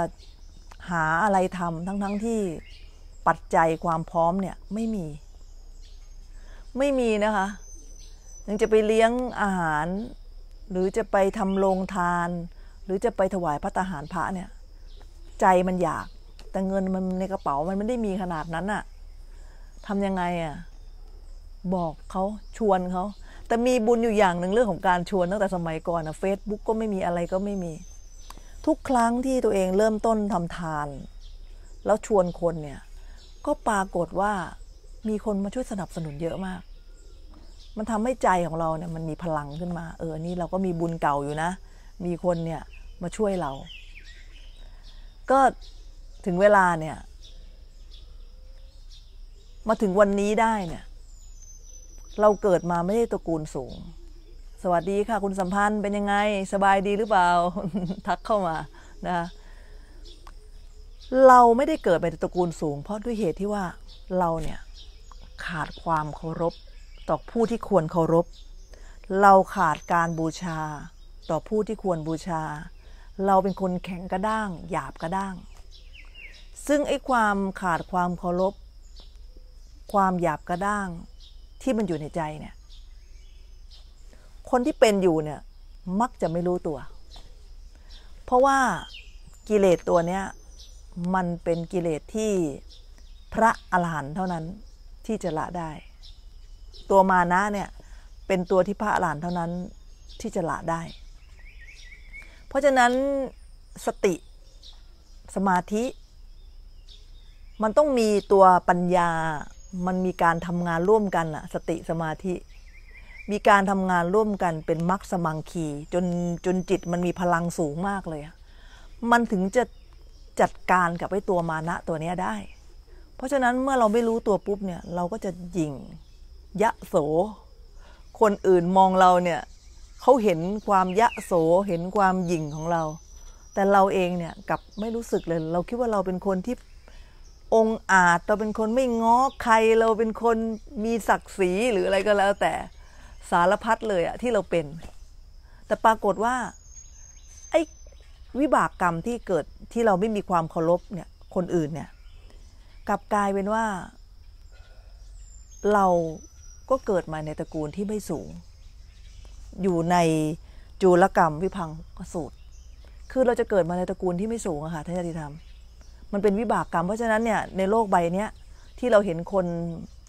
หาอะไรทำทั้งๆทที่ปัจจัยความพร้อมเนี่ยไม่มีไม่มีนะคะ ยังจะไปเลี้ยงอาหาร หรือจะไปทำโรงทาน หรือจะไปถวายพระตาหารพระเนี่ย ใจมันอยาก แต่เงินมันในกระเป๋ามันไม่ได้มีขนาดนั้นอะทำยังไงอะบอกเขาชวนเขาแต่มีบุญอยู่อย่างหนึ่งเรื่องของการชวนตั้งแต่สมัยก่อนอะเฟซบุ๊กก็ไม่มีอะไรก็ไม่มี ทุกครั้งที่ตัวเองเริ่มต้นทำทาน แล้วชวนคนเนี่ย ก็ปรากฏว่ามีคนมาช่วยสนับสนุนเยอะมาก มันทำให้ใจของเรา เนี่ยมันมีพลังขึ้นมา เออนี่เราก็มีบุญเก่าอยู่นะ มีคนเนี่ยมาช่วยเรา ก็ถึงเวลาเนี่ย มาถึงวันนี้ได้เนี่ย เราเกิดมาไม่ได้ตระกูลสูง สวัสดีค่ะคุณสัมพันธ์ เป็นยังไง สบายดีหรือเปล่า ทักเข้ามา นะ เราไม่ได้เกิดเป็นตระกูลสูง เพราะด้วยเหตุที่ว่าเราเนี่ยขาดความเคารพต่อผู้ที่ควรเคารพ เราขาดการบูชาต่อผู้ที่ควรบูชา เราเป็นคนแข็งกระด้างหยาบกระด้าง ซึ่งไอ้ความขาดความเคารพ ความหยาบกระด้างที่มันอยู่ในใจเนี่ย คนที่เป็นอยู่เนี่ยมักจะไม่รู้ตัว เพราะว่ากิเลสตัวเนี้ยมันเป็นกิเลสที่พระอรหันต์เท่านั้นที่จะละได้ ตัวมานะเนี่ยเป็นตัวที่พระอรหันต์เท่านั้นที่จะละได้ เพราะฉะนั้นสติสมาธิ มันต้องมีตัวปัญญามันมีการทำงานร่วมกันอะสติสมาธิ มีการทำงานร่วมกันเป็นมรคสมังคีจนจนจิตมันมีพลังสูงมากเลย มันถึงจะจัดการ กับไอ้ตัวมานะตัวนี้ได้เพราะฉะนั้นเมื่อเราไม่รู้ตัวปุ๊บเนี่ย เราก็จะยิงยะโส คนอื่นมองเราเนี่ย เขาเห็นความยะโสเห็นความหยิ่งของเรา แต่เราเองเนี่ยกับไม่รู้สึกเลย เราคิดว่าเราเป็นคนที่องอาจเราเป็นคนไม่ง้อใครเราเป็นคนมีศักดิ์ศรีหรืออะไรก็แล้ว แต่สารพัดเลยอะที่เราเป็น แต่ปรากฏว่า ไอ้ วิบากกรรมที่เกิดที่เราไม่มีความเคารพเนี่ย คนอื่นเนี่ยกลับกลายเป็นว่า เราก็เกิดมาในตระกูลที่ไม่สูง อยู่ในจุลกรรมวิพังกสูตร คือเราจะเกิดมาในตระกูลที่ไม่สูงอะค่ะท่านญติธรรมมันเป็นวิบากกรรมเพราะฉะนั้นเนี่ยในโลกใบนี้ที่เราเห็นคน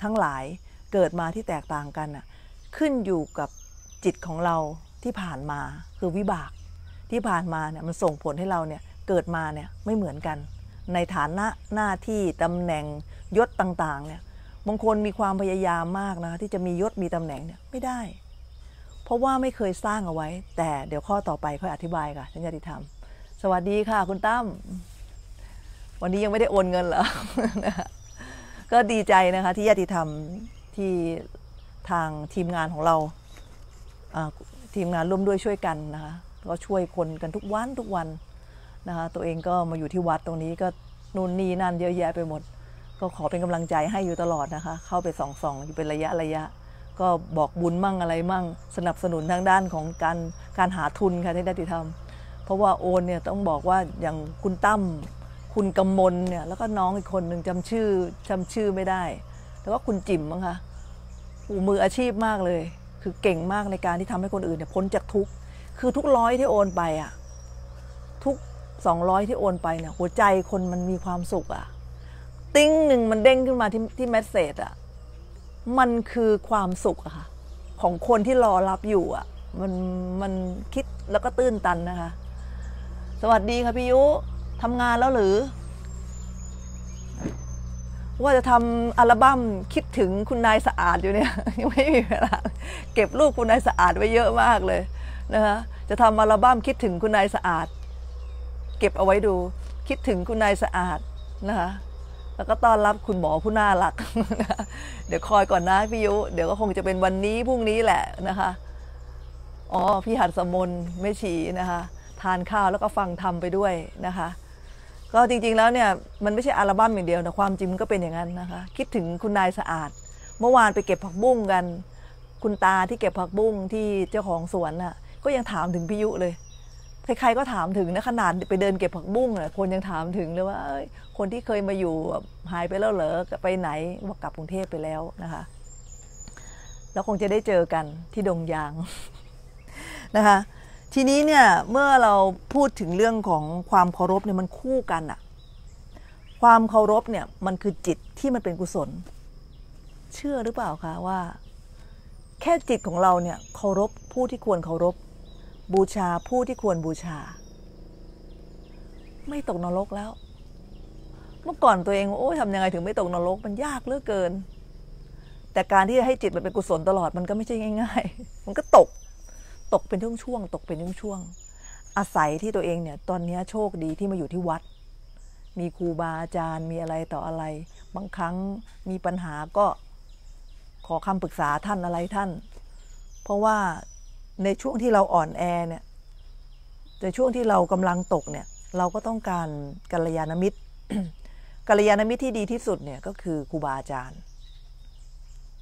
ทั้งหลายเกิดมาที่แตกต่างกันอะขึ้นอยู่กับจิตของเราที่ผ่านมา คือวิบากที่ผ่านมาเนี่ยมันส่งผลให้เราเนี่ยเกิดมาเนี่ยไม่เหมือนกันในฐานะหน้าที่ตำแหน่งยศต่างๆเนี่ยบางคนมีความพยายามมากนะคะที่จะมียศมีตำแหน่งเนี่ยไม่ได้ เพราะว่าไม่เคยสร้างเอาไว้ แต่เดี๋ยวข้อต่อไปค่อยอธิบายค่ะท่านญาติธรรม สวัสดีค่ะคุณตั้มวันนี้ยังไม่ได้โอนเงินเหรอก็ดีใจนะคะที่ญาติธรรมที่ทางทีมงานของเราทีมงานร่วมด้วยช่วยกันนะคะก็ช่วยคนกันทุกวันทุกวันนะคะตัวเองก็มาอยู่ที่วัดตรงนี้ก็นู่นนี่นั่นเยอะแยะไปหมด ก็ขอเป็นกำลังใจให้อยู่ตลอดนะคะเข้าไปส่องส่องอยู่เป็นระยะระยะ ก็บอกบุญมั่งอะไรมั่ง สนับสนุนทางด้านของการการหาทุนค่ะที่ได้ติธรรม เพราะว่าโอนเนี่ยต้องบอกว่าอย่างคุณตั้มคุณกำมลเนี่ยแล้วก็น้องอีกคนหนึ่งจำชื่อจำชื่อไม่ได้แล้วก็คุณจิ๋มมั้งคะอูมืออาชีพมากเลย คือเก่งมากในการที่ทำให้คนอื่นเนี่ยพ้นจากทุกข์คือทุกร้อยที่โอนไปอ่ะสองร้อยที่โอนไปเนี่ย หัวใจคนมันมีความสุขอะติ้งหนึ่งมันเด้งขึ้นมาที่ที่แมสเซจอะมันคือความสุขอะค่ะของคนที่รอรับอยู่อะมันมันคิดแล้วก็ตื้นตันนะคะ สวัสดีค่ะพี่ยุทำงานแล้วหรือ ว่าจะทำอัลบั้มคิดถึงคุณนายสะอาดอยู่เนี่ยยังไม่มีเวลาเก็บรูปคุณนายสะอาดไว้เยอะมากเลยนะคะจะทำอัลบั้มคิดถึงคุณนายสะอาดเก็บเอาไว้ดูคิดถึงคุณนายสะอาดนะคะแล้วก็ต้อนรับคุณหมอผู้น่ารัก เดี๋ยวคอยก่อนนะพี่ยุ เดี๋ยวก็คงจะเป็นวันนี้พรุ่งนี้แหละนะคะอ๋อพี่หัดสมนไม่ฉีนะคะทานข้าวแล้วก็ฟังทำไปด้วยนะคะก็จริงๆแล้วเนี่ยมันไม่ใช่อัลบั้มอย่างเดียวนะความจริงมันก็เป็นอย่างนั้นนะคะคิดถึงคุณนายสะอาด เมื่อวานไปเก็บผักบุ้งกัน คุณตาที่เก็บผักบุ้งที่เจ้าของสวนน่ะก็ยังถามถึงพี่ยุเลยใครๆก็ถามถึงนะขนาดไปเดินเก็บผักบุ้งะคนยังถามถึงเลยว่าคนที่เคยมาอยู่หายไปแล้วเหรอไปไหนบอกกลับกรุงเทพไปแล้วนะคะเราคงจะได้เจอกันที่ดงยางนะคะ ทีนี้เนี่ยเมื่อเราพูดถึงเรื่องของความเคารพเนี่ยมันคู่กันอะความเคารพเนี่ยมันคือจิตที่มันเป็นกุศล เชื่อหรือเปล่าคะว่าแค่จิตของเราเนี่ย เคารพผู้ที่ควรเคารพบูชาผู้ที่ควรบูชา ไม่ตกนรกแล้ว เมื่อก่อนตัวเอง โอ้ยทำยังไงถึงไม่ตกนรกมันยากเหลือเกิน แต่การที่จะให้จิต มันเป็นกุศลตลอดมันก็ไม่ใช่ง่าย ๆ มันก็ตกตกเป็นช่วงๆตกเป็นช่วงๆอาศัยที่ตัวเองเนี่ย ตอนนี้โชคดีที่มาอยู่ที่วัด มีครูบาอาจารย์มีอะไรต่ออะไร บางครั้งมีปัญหาก็ขอคำปรึกษาท่านอะไรท่าน เพราะว่าในช่วงที่เราอ่อนแอเนี่ย ในช่วงที่เรากำลังตกเนี่ยเราก็ต้องการกัลยาณมิตร กัลยาณมิตรที่ดีที่สุดเนี่ยก็คือครูบาอาจารย์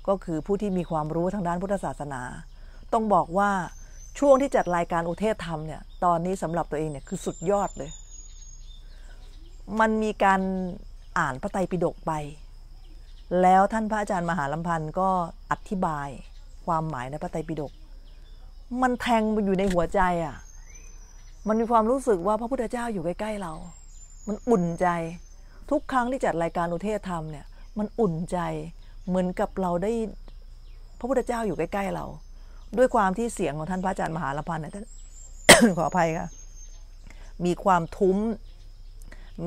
ก็คือผู้ที่มีความรู้ทางด้านพุทธศาสนา ต้องบอกว่าช่วงที่จัดรายการอุเทศธรรมเนี่ยตอนนี้สำหรับตัวเองเนี่ยคือสุดยอดเลย มันมีการอ่านพระไตรปิฎกไป แล้วท่านพระอาจารย์มหาลัมพันธ์ก็อธิบายความหมายในพระไตรปิฎกมันแทงมาอยู่ในหัวใจอ่ะ มันมีความรู้สึกว่าพระพุทธเจ้าอยู่ใกล้ๆเรา มันอุ่นใจ ทุกครั้งที่จัดรายการอุเทศธรรมเนี่ย มันอุ่นใจ เหมือนกับเราได้ พระพุทธเจ้าอยู่ใกล้ๆเรา ด้วยความที่เสียงของท่านพระอาจารย์มหาลพันธ์ท่านขออภัยค่ะ มีความทุ้ม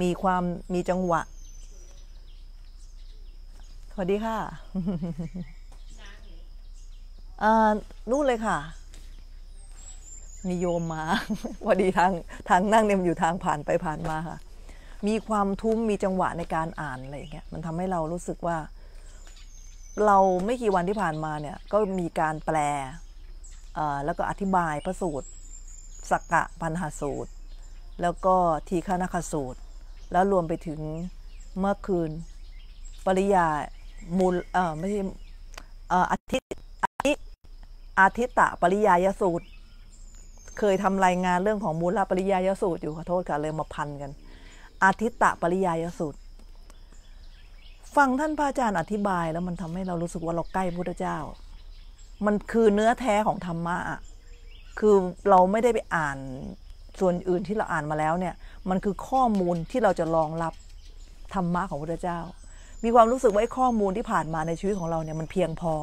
มีความมีจังหวะสวัสดีค่ะอ่านู่นเลยค่ะมีโยมมาพอดีทางทางนั่งเนี่ยมันอยู่ทางผ่านไปผ่านมาค่ะมีความทุ้มมีจังหวะในการอ่านอะไรอย่างเงี้ยมันทำให้เรารู้สึกว่า เราไม่กี่วันที่ผ่านมาเนี่ยก็มีการแปลแล้วก็อธิบายพระสูตรสักกะปัญหาสูตร แล้วก็ทีฆนาคสูตร แล้วรวมไปถึงเมื่อคืนปริยามูลเออไม่ใช่อาทิตย์อาทิตตะปริยายสูตรเคยทำรายงานเรื่องของมูลปริยายสูตร อยู่ขอโทษค่ะเลยมาพันกัน อาทิตตะปริยายสูตรฟังท่านพระอาจารย์อธิบายแล้วมันทำให้เรารู้สึกว่าเราใกล้พุทธเจ้า มันคือเนื้อแท้ของธรรมะ คือเราไม่ได้ไปอ่านส่วนอื่นที่เราอ่านมาแล้วเนี่ย มันคือข้อมูลที่เราจะรองรับธรรมะของพระเจ้า มีความรู้สึกว่าข้อมูลที่ผ่านมาในชีวิตของเราเนี่ยมันเพียงพอ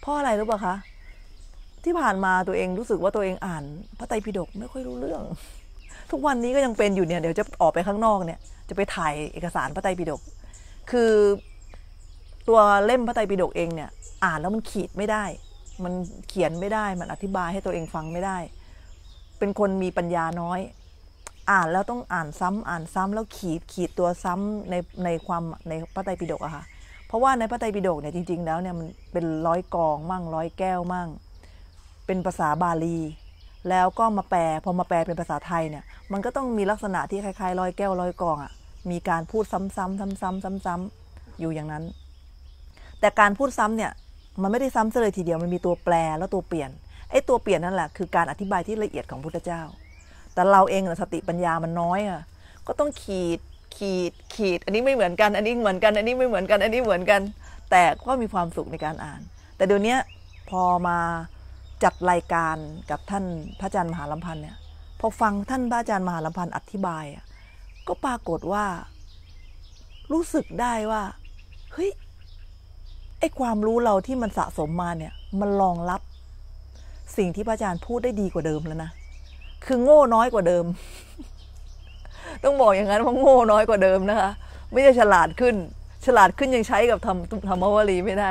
เพราะอะไรรู้ปะคะที่ผ่านมาตัวเองรู้สึกว่าตัวเองอ่านพระไตรปิฎกไม่ค่อยรู้เรื่อง ทุกวันนี้ก็ยังเป็นอยู่เนี่ยเดี๋ยวจะออกไปข้างนอกเนี่ยจะไปถ่ายเอกสารพระไตรปิฎก คือตัวเล่มพระไตรปิฎกเองเนี่ยอ่านแล้วมันขีดไม่ได้ มันเขียนไม่ได้ มันอธิบายให้ตัวเองฟังไม่ได้ เป็นคนมีปัญญาน้อย อ่านแล้วต้องอ่านซ้ำอ่านซ้ำแล้วขีดขีดตัวซ้ำในในความในพระไตรปิฎกอะค่ะ เพราะว่าในพระไตรปิฎกเนี่ยจริงๆ แล้วเนี่ยมันเป็นร้อยกอง มั่งร้อยแก้วมั่งเป็นภาษาบาลี แล้วก็มาแปล พอมาแปลเป็นภาษาไทยเนี่ย มันก็ต้องมีลักษณะที่คล้ายๆรอยแก้วรอยกองอะ่ะ มีการพูดซ้ำๆซ้ำๆซ้ำๆอยู่อย่างนั้น แต่การพูดซ้ำเนี่ย มันไม่ได้ซ้ำเลยทีเดียวมันมีตัวแปร แล้วตัวเปลี่ยน ไอ้ตัวเปลี่ยนนั่นแหละคือการอธิบายที่ละเอียดของพุทธเจ้า แต่เราเองนยสติปัญญามันน้อยอะ่ะก็ต้องขีด ขีด ขีด อันนี้ไม่เหมือนกัน อันนี้เหมือนกัน อันนี้ไม่เหมือนกัน อันนี้เหมือนกัน แต่ก็มีความสุขในการอ่าน แต่เดี๋ยวนี้พอมาจัดรายการกับท่านพระอาจารย์มหาลำพันธ์เนี่ย พอฟังท่านพระอาจารย์มหาลำพันธ์อธิบายอ่ะก็ปรากฏว่า รู้สึกได้ว่าเฮ้ยไอความรู้เราที่มันสะสมมาเนี่ย มันรองรับ สิ่งที่พระอาจารย์พูดได้ดีกว่าเดิมแล้วนะ คือโง่น้อยกว่าเดิม ต้องบอกอย่างนั้นว่าโง่น้อยกว่าเดิมนะคะไม่ใช่ฉลาดขึ้น ฉลาดขึ้นยังใช้กับธรรมธรรมวลีไม่ได้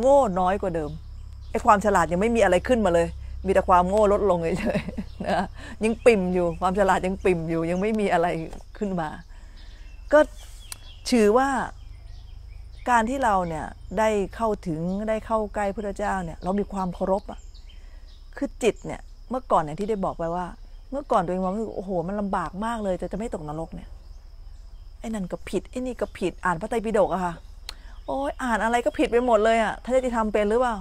โง่น้อยกว่าเดิมไอ้ความฉลาดยังไม่มีอะไรขึ้นมาเลย มีแต่ความโง่ลดลงเฉยๆนะยังปิ่มอยู่ ความฉลาดยังปิ่มอยู่ยังไม่มีอะไรขึ้นมา ก็ถือว่าการที่เราเนี่ยได้เข้าถึงได้เข้าใกล้พระเจ้าเนี่ย เรามีความเคารพอะ คือจิตเนี่ย เมื่อก่อนเนี่ยที่ได้บอกไปว่า เมื่อก่อนตัวเองมองว่า โอ้โห มันลำบากมากเลยจะจะไม่ตกนรกเนี่ย ไอ้นั่นก็ผิดไอ้นี่ก็ผิดอ่านพระไตรปิฎกอะค่ะ โอ้ยอ่านอะไรก็ผิดไปหมดเลยอะท่านจะทำเป็นหรือเปล่า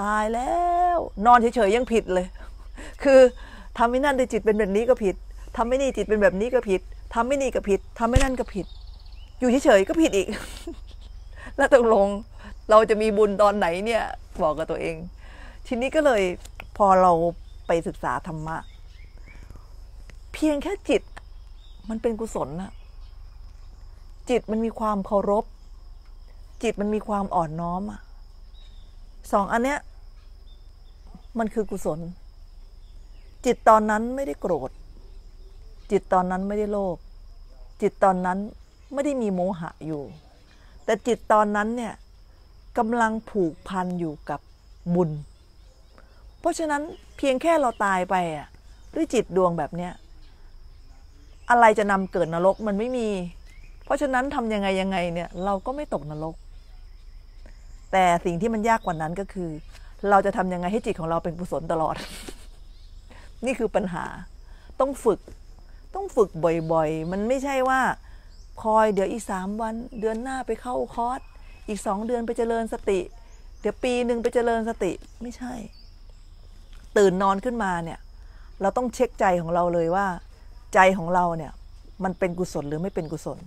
ตายแล้ว นอนเฉย ๆ ยังผิดเลย คือทำให้นั่นได้จิตเป็นแบบนี้ก็ผิด ทำไม่นี่จิตเป็นแบบนี้ก็ผิดทำไม่นี่ก็ผิด ทำไม่นั่นก็ผิด อยู่เฉย ๆ ก็ผิดอีก แล้วตกลง เราจะมีบุญตอนไหนเนี่ย บอกกับตัวเอง ทีนี้ก็เลยพอเราไปศึกษาธรรมะ เพียงแค่จิต มันเป็นกุศลนะจิตมันมีความเคารพ จิตมันมีความอ่อนน้อมอะสองอันเนี้ยมันคือกุศล จิตตอนนั้นไม่ได้โกรธ จิตตอนนั้นไม่ได้โลภจิตตอนนั้นไม่ได้มีโมหะอยู่ แต่จิตตอนนั้นเนี่ยกำลังผูกพันอยู่กับบุญเพราะฉะนั้นเพียงแค่เราตายไปอ่ะด้วยจิตดวงแบบเนี้ยอะไรจะนำเกิดนรกมันไม่มี เพราะฉะนั้นทำยังไงยังไงเนี่ยเราก็ไม่ตกนรกแต่สิ่งที่มันยากกว่านั้นก็คือ เราจะทำยังไงให้จิตของเราเป็นกุศลตลอด นี่คือปัญหาต้องฝึก ต้องฝึกบ่อยๆ มันไม่ใช่ว่าคอยเดี๋ยวอีกสามวันเดือนหน้าไปเข้าคอร์สอีกสองเดือนไปเจริญสติ เดี๋ยวปีหนึ่งไปเจริญสติไม่ใช่ ตื่นนอนขึ้นมาเนี่ยเราต้องเช็คใจของเราเลยว่า ใจของเราเนี่ยมันเป็นกุศลหรือไม่เป็นกุศล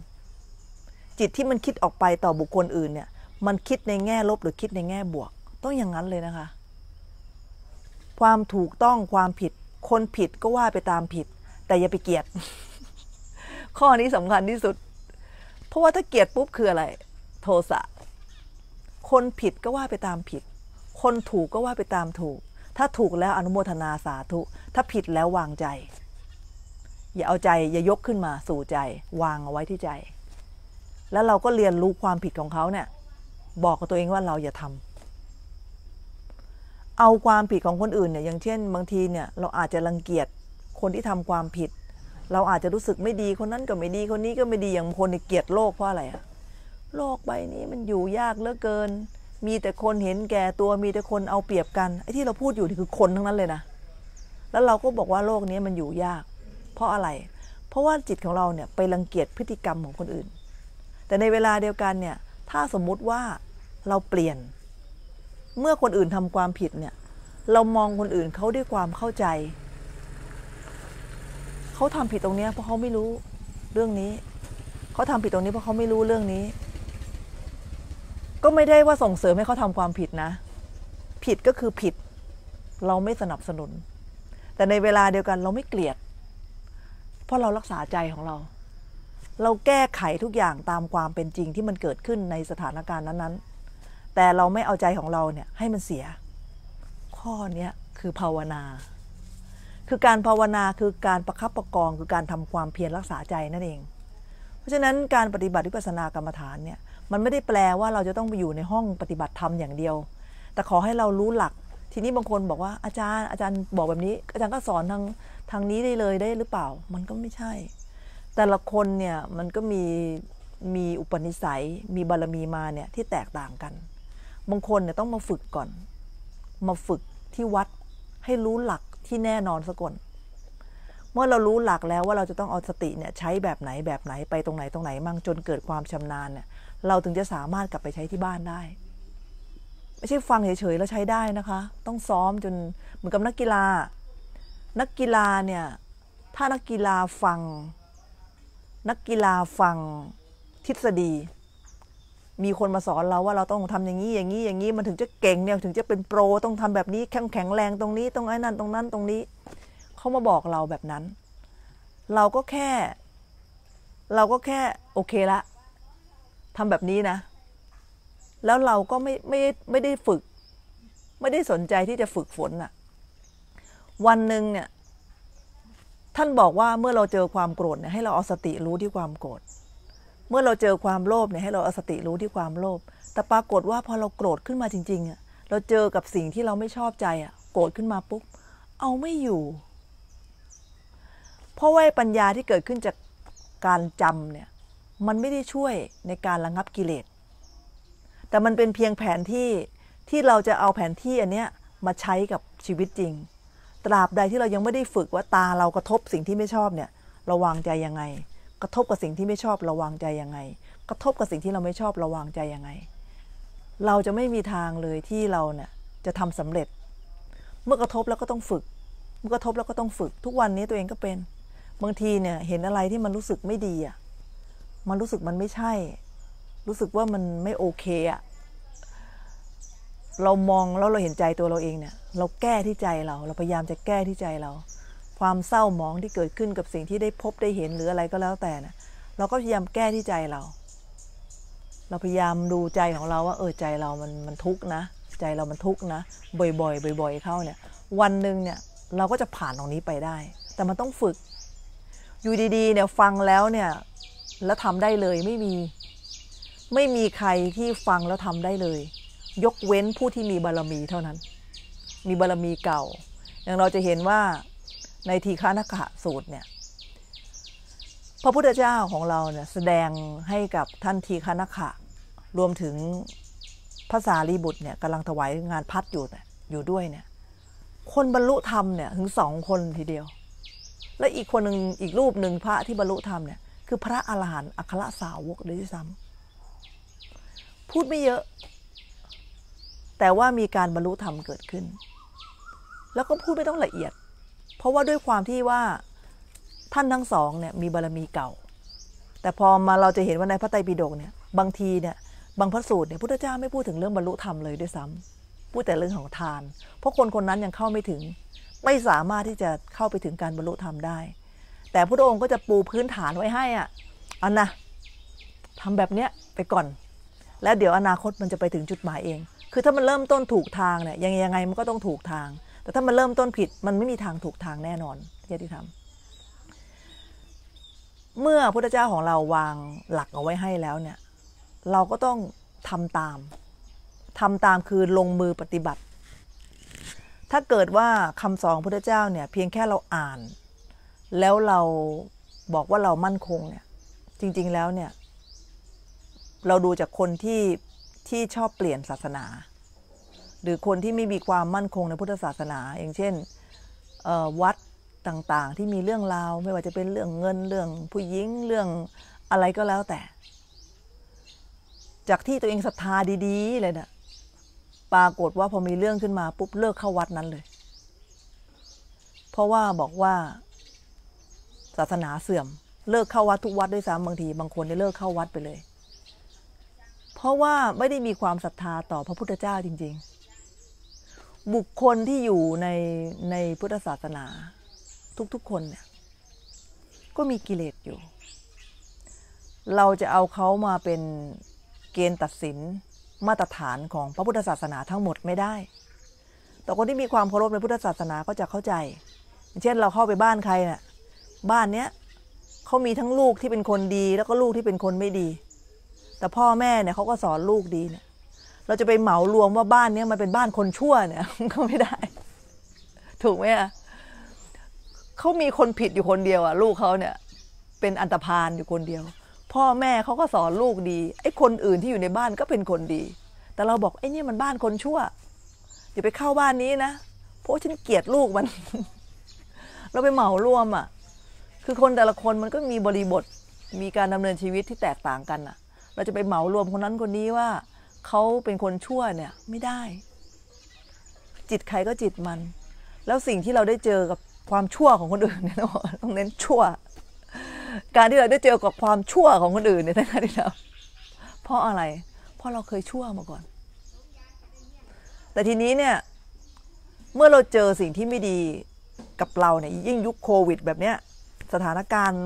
จิตที่มันคิดออกไปต่อบุคคลอื่นเนี่ยมันคิดในแง่ลบหรือคิดในแง่บวก ต้องอย่างนั้นเลยนะคะ ความถูกต้องความผิด คนผิดก็ว่าไปตามผิด แต่อย่าไปเกลียดข้อนี้สำคัญที่สุด เพราะว่าถ้าเกลียดปุ๊บคืออะไร โทสะคนผิดก็ว่าไปตามผิด คนถูกก็ว่าไปตามถูก ถ้าถูกแล้วอนุโมทนาสาธุ ถ้าผิดแล้ววางใจ อย่าเอาใจอย่ายกขึ้นมาสู่ใจ วางเอาไว้ที่ใจ แล้วเราก็เรียนรู้ความผิดของเขาเนี่ยบอกกับตัวเองว่าเราอย่าทำ เอาความผิดของคนอื่นเนี่ยอย่างเช่น บางทีเนี่ยเราอาจจะรังเกียจคนที่ทำความผิด เราอาจจะรู้สึกไม่ดีคนนั้นก็ไม่ดีคนนี้ก็ไม่ดีอย่างคนเกลียดโลกเพราะอะไรอะโลกใบนี้มันอยู่ยากเหลือเกิน มีแต่คนเห็นแก่ตัวมีแต่คนเอาเปรียบกันไอ้ที่เราพูดอยู่นี่คือคนทั้งนั้นเลยนะแล้วเราก็บอกว่าโลกนี้มันอยู่ยาก เพราะอะไร เพราะว่าจิตของเราเนี่ย ไปรังเกียจพฤติกรรมของคนอื่น แต่ในเวลาเดียวกันเนี่ยถ้าสมมุติว่าเราเปลี่ยน เมื่อคนอื่นทำความผิดเนี่ย เรามองคนอื่นเขาด้วยความเข้าใจเขาทำผิดตรงนี้เพราะเขาไม่รู้เรื่องนี้เขาทำผิดตรงนี้เพราะเขาไม่รู้เรื่องนี้ ก็ไม่ได้ว่าส่งเสริมให้เขาทำความผิดนะ ผิดก็คือผิด เราไม่สนับสนุน แต่ในเวลาเดียวกันเราไม่เกลียด เพราะเรารักษาใจของเรา เราแก้ไขทุกอย่างตามความเป็นจริงที่มันเกิดขึ้นในสถานการณ์นั้นๆแต่เราไม่เอาใจของเราเนี่ยให้มันเสีย ข้อนี้คือภาวนา คือการภาวนาคือการประคับประกองคือการทำความเพียรรักษาใจนั่นเอง เพราะฉะนั้นการปฏิบัติวิปัสสนากรรมฐานเนี่ยมันไม่ได้แปลว่าเราจะต้องไปอยู่ในห้องปฏิบัติธรรมอย่างเดียว แต่ขอให้เรารู้หลัก ทีนี้บางคนบอกว่าอาจารย์อาจารย์บอกแบบนี้ อาจารย์ก็สอนทางทางนี้ได้เลยได้หรือเปล่า มันก็ไม่ใช่ แต่ละคนเนี่ยมันก็มีมีอุปนิสัย มีบารมีมาเนี่ยที่แตกต่างกันบางคนเนี่ยต้องมาฝึกก่อน มาฝึกที่วัดให้รู้หลักที่แน่นอนสะก่อนเมื่อเรารู้หลักแล้วว่าเราจะต้องเอาสติเนี่ยใช้แบบไหนแบบไหนไปตรงไหนตรงไหนมั่งจนเกิดความชำนาญเนี่ยเราถึงจะสามารถกลับไปใช้ที่บ้านได้ ไม่ใช่ฟังเฉยๆแล้วใช้ได้นะคะ ต้องซ้อมจนเหมือนกับนักกีฬา นักกีฬาเนี่ยถ้านักกีฬาฟัง นักกีฬาฟังทฤษฎีมีคนมาสอนเราว่าเราต้องทำอย่างนี้อย่างนี้อย่างนี้ มันถึงจะเก่งเนี่ยถึงจะเป็นโปรต้องทำแบบนี้แข็งแข็งแรงตรงนี้ ตรงไอ้นั่นตรงนั้น ตรงนี้ เขามาบอกเราแบบนั้น เราก็แค่ เราก็แค่โอเค ละทำแบบนี้นะ แล้วเราก็ไม่ไม่ไม่ได้ฝึก ไม่ได้สนใจที่จะฝึกฝนอะวันหนึ่งเนี่ยท่านบอกว่าเมื่อเราเจอความโกรธเนี่ยให้เราเอาสติรู้ที่ความโกรธเมื่อเราเจอความโลภเนี่ยให้เราเอาสติรู้ที่ความโลภ แต่ปรากฏว่าพอเราโกรธขึ้นมาจริงๆอ่ะเราเจอกับสิ่งที่เราไม่ชอบใจอ่ะโกรธขึ้นมาปุ๊บเอาไม่อยู่ เพราะว่าปัญญาที่เกิดขึ้นจากการจำเนี่ยมันไม่ได้ช่วยในการระงับกิเลส แต่มันเป็นเพียงแผนที่ที่เราจะเอาแผนที่อันเนี้ยมาใช้กับชีวิตจริง ตราบใดที่เรายังไม่ได้ฝึกว่าตาเรากระทบสิ่งที่ไม่ชอบเนี่ยระวังใจยังไงระทบกับสิ่งที่ไม่ชอบระวังใจยังไง กระทบกับสิ่งที่เราไม่ชอบระวังใจยังไง เราจะไม่มีทางเลยที่เราเนี่ย จะทำสำเร็จ เมื่อกระทบแล้วก็ต้องฝึก เมื่อกระทบแล้วก็ต้องฝึก ทุกวันนี้ตัวเองก็เป็น บางทีเนี่ยเห็นอะไรที่มันรู้สึกไม่ดีอ่ะมันรู้สึกมันไม่ใช่ รู้สึกว่ามันไม่โอเคอ่ะเรามองแล้วเราเห็นใจตัวเราเองเนี่ย เราแก้ที่ใจเรา เราพยายามจะแก้ที่ใจเราความเศร้าหมองที่เกิดขึ้นกับสิ่งที่ได้พบได้เห็นหรืออะไรก็แล้วแต่นะเราก็พยายามแก้ที่ใจเรา เราพยายามดูใจของเรา ว่าเออใจเรามันมันทุกข์นะ ใจเรามันทุกข์นะ บ่อย ๆ บ่อย ๆเข้าเนี่ย วันหนึ่งเนี่ยเราก็จะผ่านตรงนี้ไปได้ แต่มันต้องฝึกอยู่ดีๆ เนี่ยฟังแล้วเนี่ยแล้วทำได้เลยไม่มีไม่มีใครที่ฟังแล้วทำได้เลย ยกเว้นผู้ที่มีบารรมีเท่านั้น มีบารรมีเก่าอย่างเราจะเห็นว่าในทีฆานักขะสูตรเนี่ยพระพุทธเจ้าของเราเนี่ย แสดงให้กับท่านทีฆานักขะรวมถึงภาษาลีบุตรเนี่ยกำลังถวายงานพัดอยู่เนี่ยอยู่ด้วยเนี่ย คนบรรลุธรรม เนี่ย ถึงสองคนทีเดียว และอีกคนหนึ่งอีกรูปหนึ่งพระที่บรรลุธรรมเนี่ยคือพระอาหารหันต์อัครสาวกด้วยซ้ำพูดไม่เยอะ แต่ว่ามีการบรรลุธรรมเกิดขึ้น แล้วก็พูดไม่ต้องละเอียดเพราะว่าด้วยความที่ว่าท่านทั้งสองเนี่ยมีบารรมีเก่า แต่พอมาเราจะเห็นว่า ในพระไตรปิฎกเนี่ยบางทีเนี่ยบางพระสูตรเนี่ยพุทธเจ้า ไม่พูดถึงเรื่องบรรลุธรรมเลยด้วยซ้ำ พูดแต่เรื่องของทาน เพราะคนคนนั้นยังเข้าไม่ถึงไม่สามารถที่จะเข้าไปถึงการบรรลุธรรมได้ แต่พระองค์ก็จะปูพื้นฐานไว้ให้ อ่ะอันนะทำแบบเนี้ยไปก่อน แล้วเดี๋ยวอนาคตมันจะไปถึงจุดหมายเอง คือถ้ามันเริ่มต้นถูกทางเนี่ยยังยังไงมันก็ต้องถูกทางแต่ถ้ามันเริ่มต้นผิด มันไม่มีทางถูกทางแน่นอนที่จะทำเมื่อพุทธเจ้าของเราวางหลักเอาไว้ให้แล้วเนี่ย เราก็ต้องทำตาม ทำตามคือลงมือปฏิบัติ ถ้าเกิดว่าคำสอนพุทธเจ้าเนี่ยเพียงแค่เราอ่าน แล้วเราบอกว่าเรามั่นคงเนี่ย จริงๆแล้วเนี่ย เราดูจากคนที่ที่ชอบเปลี่ยนศาสนาหรือคนที่ไม่มีความมั่นคงในพุทธศาสนา อย่างเช่นวัดต่างๆ ที่มีเรื่องราว ไม่ว่าจะเป็นเรื่องเงินเรื่อง ผู้หญิงเรื่องอะไรก็แล้วแต่ จากที่ตัวเองศรัทธาดีๆเลยนะ่ะปรากฏว่าพอมีเรื่องขึ้นมาปุ๊บเลิกเข้าวัดนั้นเลย เพราะว่าบอกว่า ศาสนาเสื่อม เลิกเข้าวัดทุกวัดด้วยซ้ำบางทีบางคนได้เลิกเข้าวัดไปเลย เพราะว่าไม่ได้มีความศรัทธาต่อพระพุทธเจ้าจริง ๆบุคคลที่อยู่ใน ในพุทธศาสนา ทุกๆคนเนี่ยก็มีกิเลสอยู่ เราจะเอาเขามาเป็นเกณฑ์ตัดสินมาตรฐานของพระพุทธศาสนาทั้งหมดไม่ได้ แต่คนที่มีความเคารพในพุทธศาสนาก็จะเข้าใจ เช่นเราเข้าไปบ้านใครเนะ่ยบ้านเนี้ยเขามีทั้งลูกที่เป็นคนดี แล้วก็ลูกที่เป็นคนไม่ดี แต่พ่อแม่ เนี่ยเขาก็สอนลูกดีเนี่ยเราจะไปเหมารวมว่าบ้านเนี้ยมันเป็นบ้านคนชั่วเนี่ยก็ไม่ได้ ถูกไหมอ่ะเขามีคนผิดอยู่คนเดียวอ่ะ ลูกเขาเนี่ย เป็นอันตรพานอยู่คนเดียว พ่อแม่เขาก็สอนลูกดีไอ้คนอื่นที่อยู่ในบ้านก็เป็นคนดี แต่เราบอกไอ้นี่มันบ้านคนชั่วอย่าไปเข้าบ้านนี้นะเพราะฉันเกลียดลูกมัน เราไปเหมารวมอ่ะ คือคนแต่ละคนมันก็มีบริบทมีการดำเนินชีวิตที่แตกต่างกันอ่ะ เราจะไปเหมารวมคนนั้นคนนี้ว่าเขาเป็นคนชั่วเนี่ย ไม่ได้ จิตใครก็จิตมัน แล้วสิ่งที่เราได้เจอกับความชั่วของคนอื่นเนี่ยต้องเน้นชั่ว การที่เราได้เจอกับความชั่วของคนอื่นเนี่ยนะคะที่เราเพราะอะไร เพราะเราเคยชั่วมาก่อน แต่ทีนี้เนี่ย เมื่อเราเจอสิ่งที่ไม่ดีกับเราเนี่ยยิ่งยุคโควิด แบบเนี้ยสถานการณ์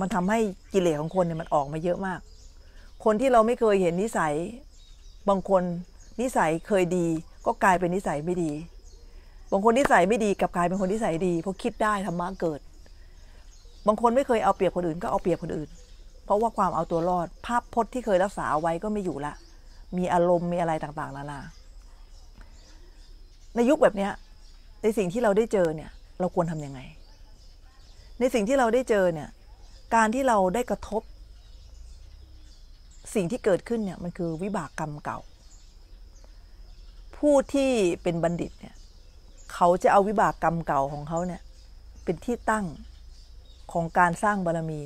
มันทำให้กิเลสของคนเนี่ยมันออกมาเยอะมาก คนที่เราไม่เคยเห็นนิสัยบางคนนิสัยเคยดี ก็กลายเป็นนิสัยไม่ดี บางคนนิสัยไม่ดีกับกลายเป็นคนนิสัยดีเพราะคิดได้ธรรมะเกิด บางคนไม่เคยเอาเปรียบคนอื่นก็เอาเปรียบคนอื่น เพราะว่าความเอาตัวรอด ภาพพจน์ที่เคยรักษาเอาไว้ก็ไม่อยู่ละ มีอารมณ์มีอะไรต่างๆนานาในยุคแบบนี้ในสิ่งที่เราได้เจอเนี่ย เราควรทำยังไง ในสิ่งที่เราได้เจอเนี่ย การที่เราได้กระทบสิ่งที่เกิดขึ้นเนี่ยมันคือวิบากกรรมเก่า ผู้ที่เป็นบัณฑิตเนี่ยเขาจะเอาวิบากกรรมเก่าของเขาเนี่ยเป็นที่ตั้งของการสร้างบารมี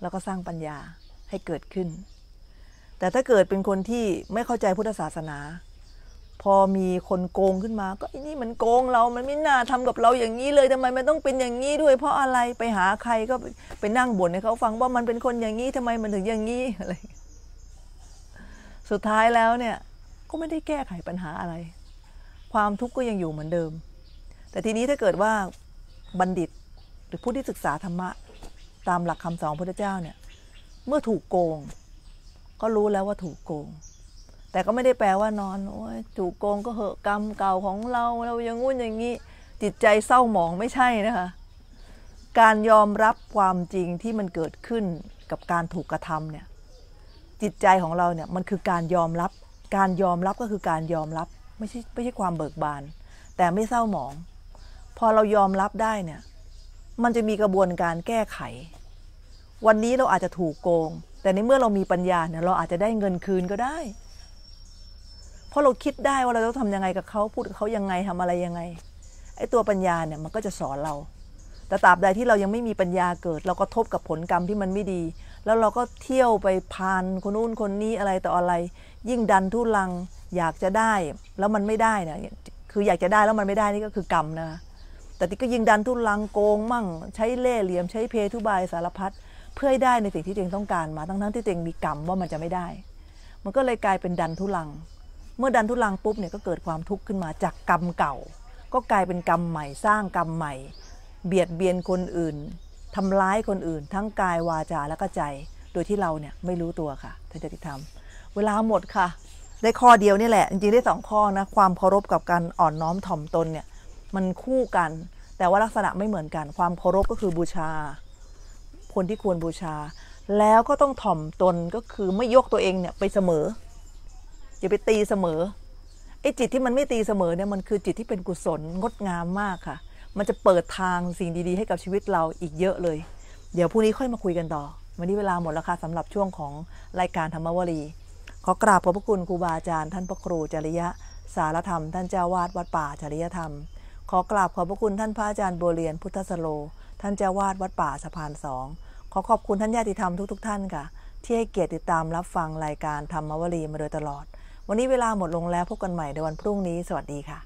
แล้วก็สร้างปัญญาให้เกิดขึ้น แต่ถ้าเกิดเป็นคนที่ไม่เข้าใจพุทธศาสนาพอมีคนโกงขึ้นมาก็อันนี้มันโกง เรา มันไม่น่าทำกับเราอย่างนี้เลยทำไมมันต้องเป็นอย่างนี้ด้วย เพราะอะไร ไปหาใครก็ไปนั่งบ่นให้เขา ฟังว่ามันเป็นคนอย่างนี้ทำไมมันถึงอย่างนี้อะไร สุดท้ายแล้วเนี่ย ก็ไม่ได้แก้ไขปัญหาอะไร ความทุกข์ก็ยังอยู่เหมือนเดิม แต่ทีนี้ถ้าเกิดว่าบัณฑิตหรือผู้ที่ศึกษาธรรมะ ตามหลักคำสอนพระเจ้าเนี่ย เมื่อถูกโกง ก็รู้แล้วว่าถูกโกงแต่ก็ไม่ได้แปลว่านอน โอ้ยถูกโกงก็เหอะกรรมเก่าของเรา เรายังงุ่นอย่างนี้ จิตใจเศร้าหมองไม่ใช่นะคะ การยอมรับความจริงที่มันเกิดขึ้นกับการถูกกระทำเนี่ย จิตใจของเราเนี่ยมันคือการยอมรับ การยอมรับก็คือการยอมรับ ไม่ใช่ไม่ใช่ความเบิกบาน แต่ไม่เศร้าหมอง พอเรายอมรับได้เนี่ย มันจะมีกระบวนการแก้ไข วันนี้เราอาจจะถูกโกง แต่ในเมื่อเรามีปัญญาเนี่ย เราอาจจะได้เงินคืนก็ได้ราะเราคิดได้ว่าเราต้องทำยังไงกับเขาพูดกับเขายังไงทำอะไรยังไงไอ้ตัวปัญญาเนี่ยมันก็จะสอนเราแต่ตราบใดที่เรายังไม่มีปัญญาเกิด เราก็ทบกับผลกรรมที่มันไม่ดี แล้วเราก็เที่ยวไปพานคนนู้นคนนี้อะไรต่ออะไร ยิ่งดันทุลังอยากจะได้แล้วมันไม่ได้เนี่ยคืออยากจะได้แล้วมันไม่ได้นี่ก็คือกรรมนะแต่ที่ก็ยิ่งดันทุลังโกงมั่ง ใช้เล่ห์เหลี่ยมใช้เพทุบายสารพัดเพื่อให้ได้ในสิ่งที่ตัวเองต้องการมา ทั้งทั้งที่ตัวเองมีกรรมว่ามันจะไม่ได้ มันก็เลยกลายเป็นดันทุลังเมื่อดันทุลังปุ๊บเนี่ยก็เกิดความทุกข์ขึ้นมาจากกรรมเก่า ก็กลายเป็นกรรมใหม่ สร้างกรรมใหม่ เบียดเบียนคนอื่นทำร้ายคนอื่นทั้งกายวาจาและก็ใจโดยที่เราเนี่ยไม่รู้ตัวค่ะท่านจะติธรรมเวลาหมดค่ะได้ข้อเดียวนี่แหละจริงๆได้สองข้อนะความเคารพกับการอ่อนน้อมถ่อมตนเนี่ยมันคู่กัน แต่ว่าลักษณะไม่เหมือนกัน ความเคารพก็คือบูชา คนที่ควรบูชา แล้วก็ต้องถ่อมตนก็คือไม่ยกตัวเองเนี่ยไปเสมออย่าไปตีเสมอไอ้จิตที่มันไม่ตีเสมอเนี่ยมันคือจิตที่เป็นกุศลงดงามมากค่ะ มันจะเปิดทางสิ่งดีๆ ให้กับชีวิตเราอีกเยอะเลย เดี๋ยวพรุ่งนี้ค่อยมาคุยกันต่อวันนี้เวลาหมดแล้วค่ะสำหรับช่วงของรายการธรรมวรีขอกราบขอบพระคุณครูบาอาจารย์ ท่านพระครูจริยะ สารธรรม ท่านเจ้าวาดวัดป่าจริยธรรม ขอกราบขอบพระคุณท่านพระอาจารย์โบเรียน พุทธสโล ท่านเจ้าวาดวัดป่าสะพานสองขอขอบคุณท่านญาติธรรมทุก ๆ ท่านค่ะ ที่ให้เกียรติติดตามรับฟังรายการธรรมวรีมาโดยตลอดวันนี้เวลาหมดลงแล้วพบกันใหม่ในวันพรุ่งนี้สวัสดีค่ะ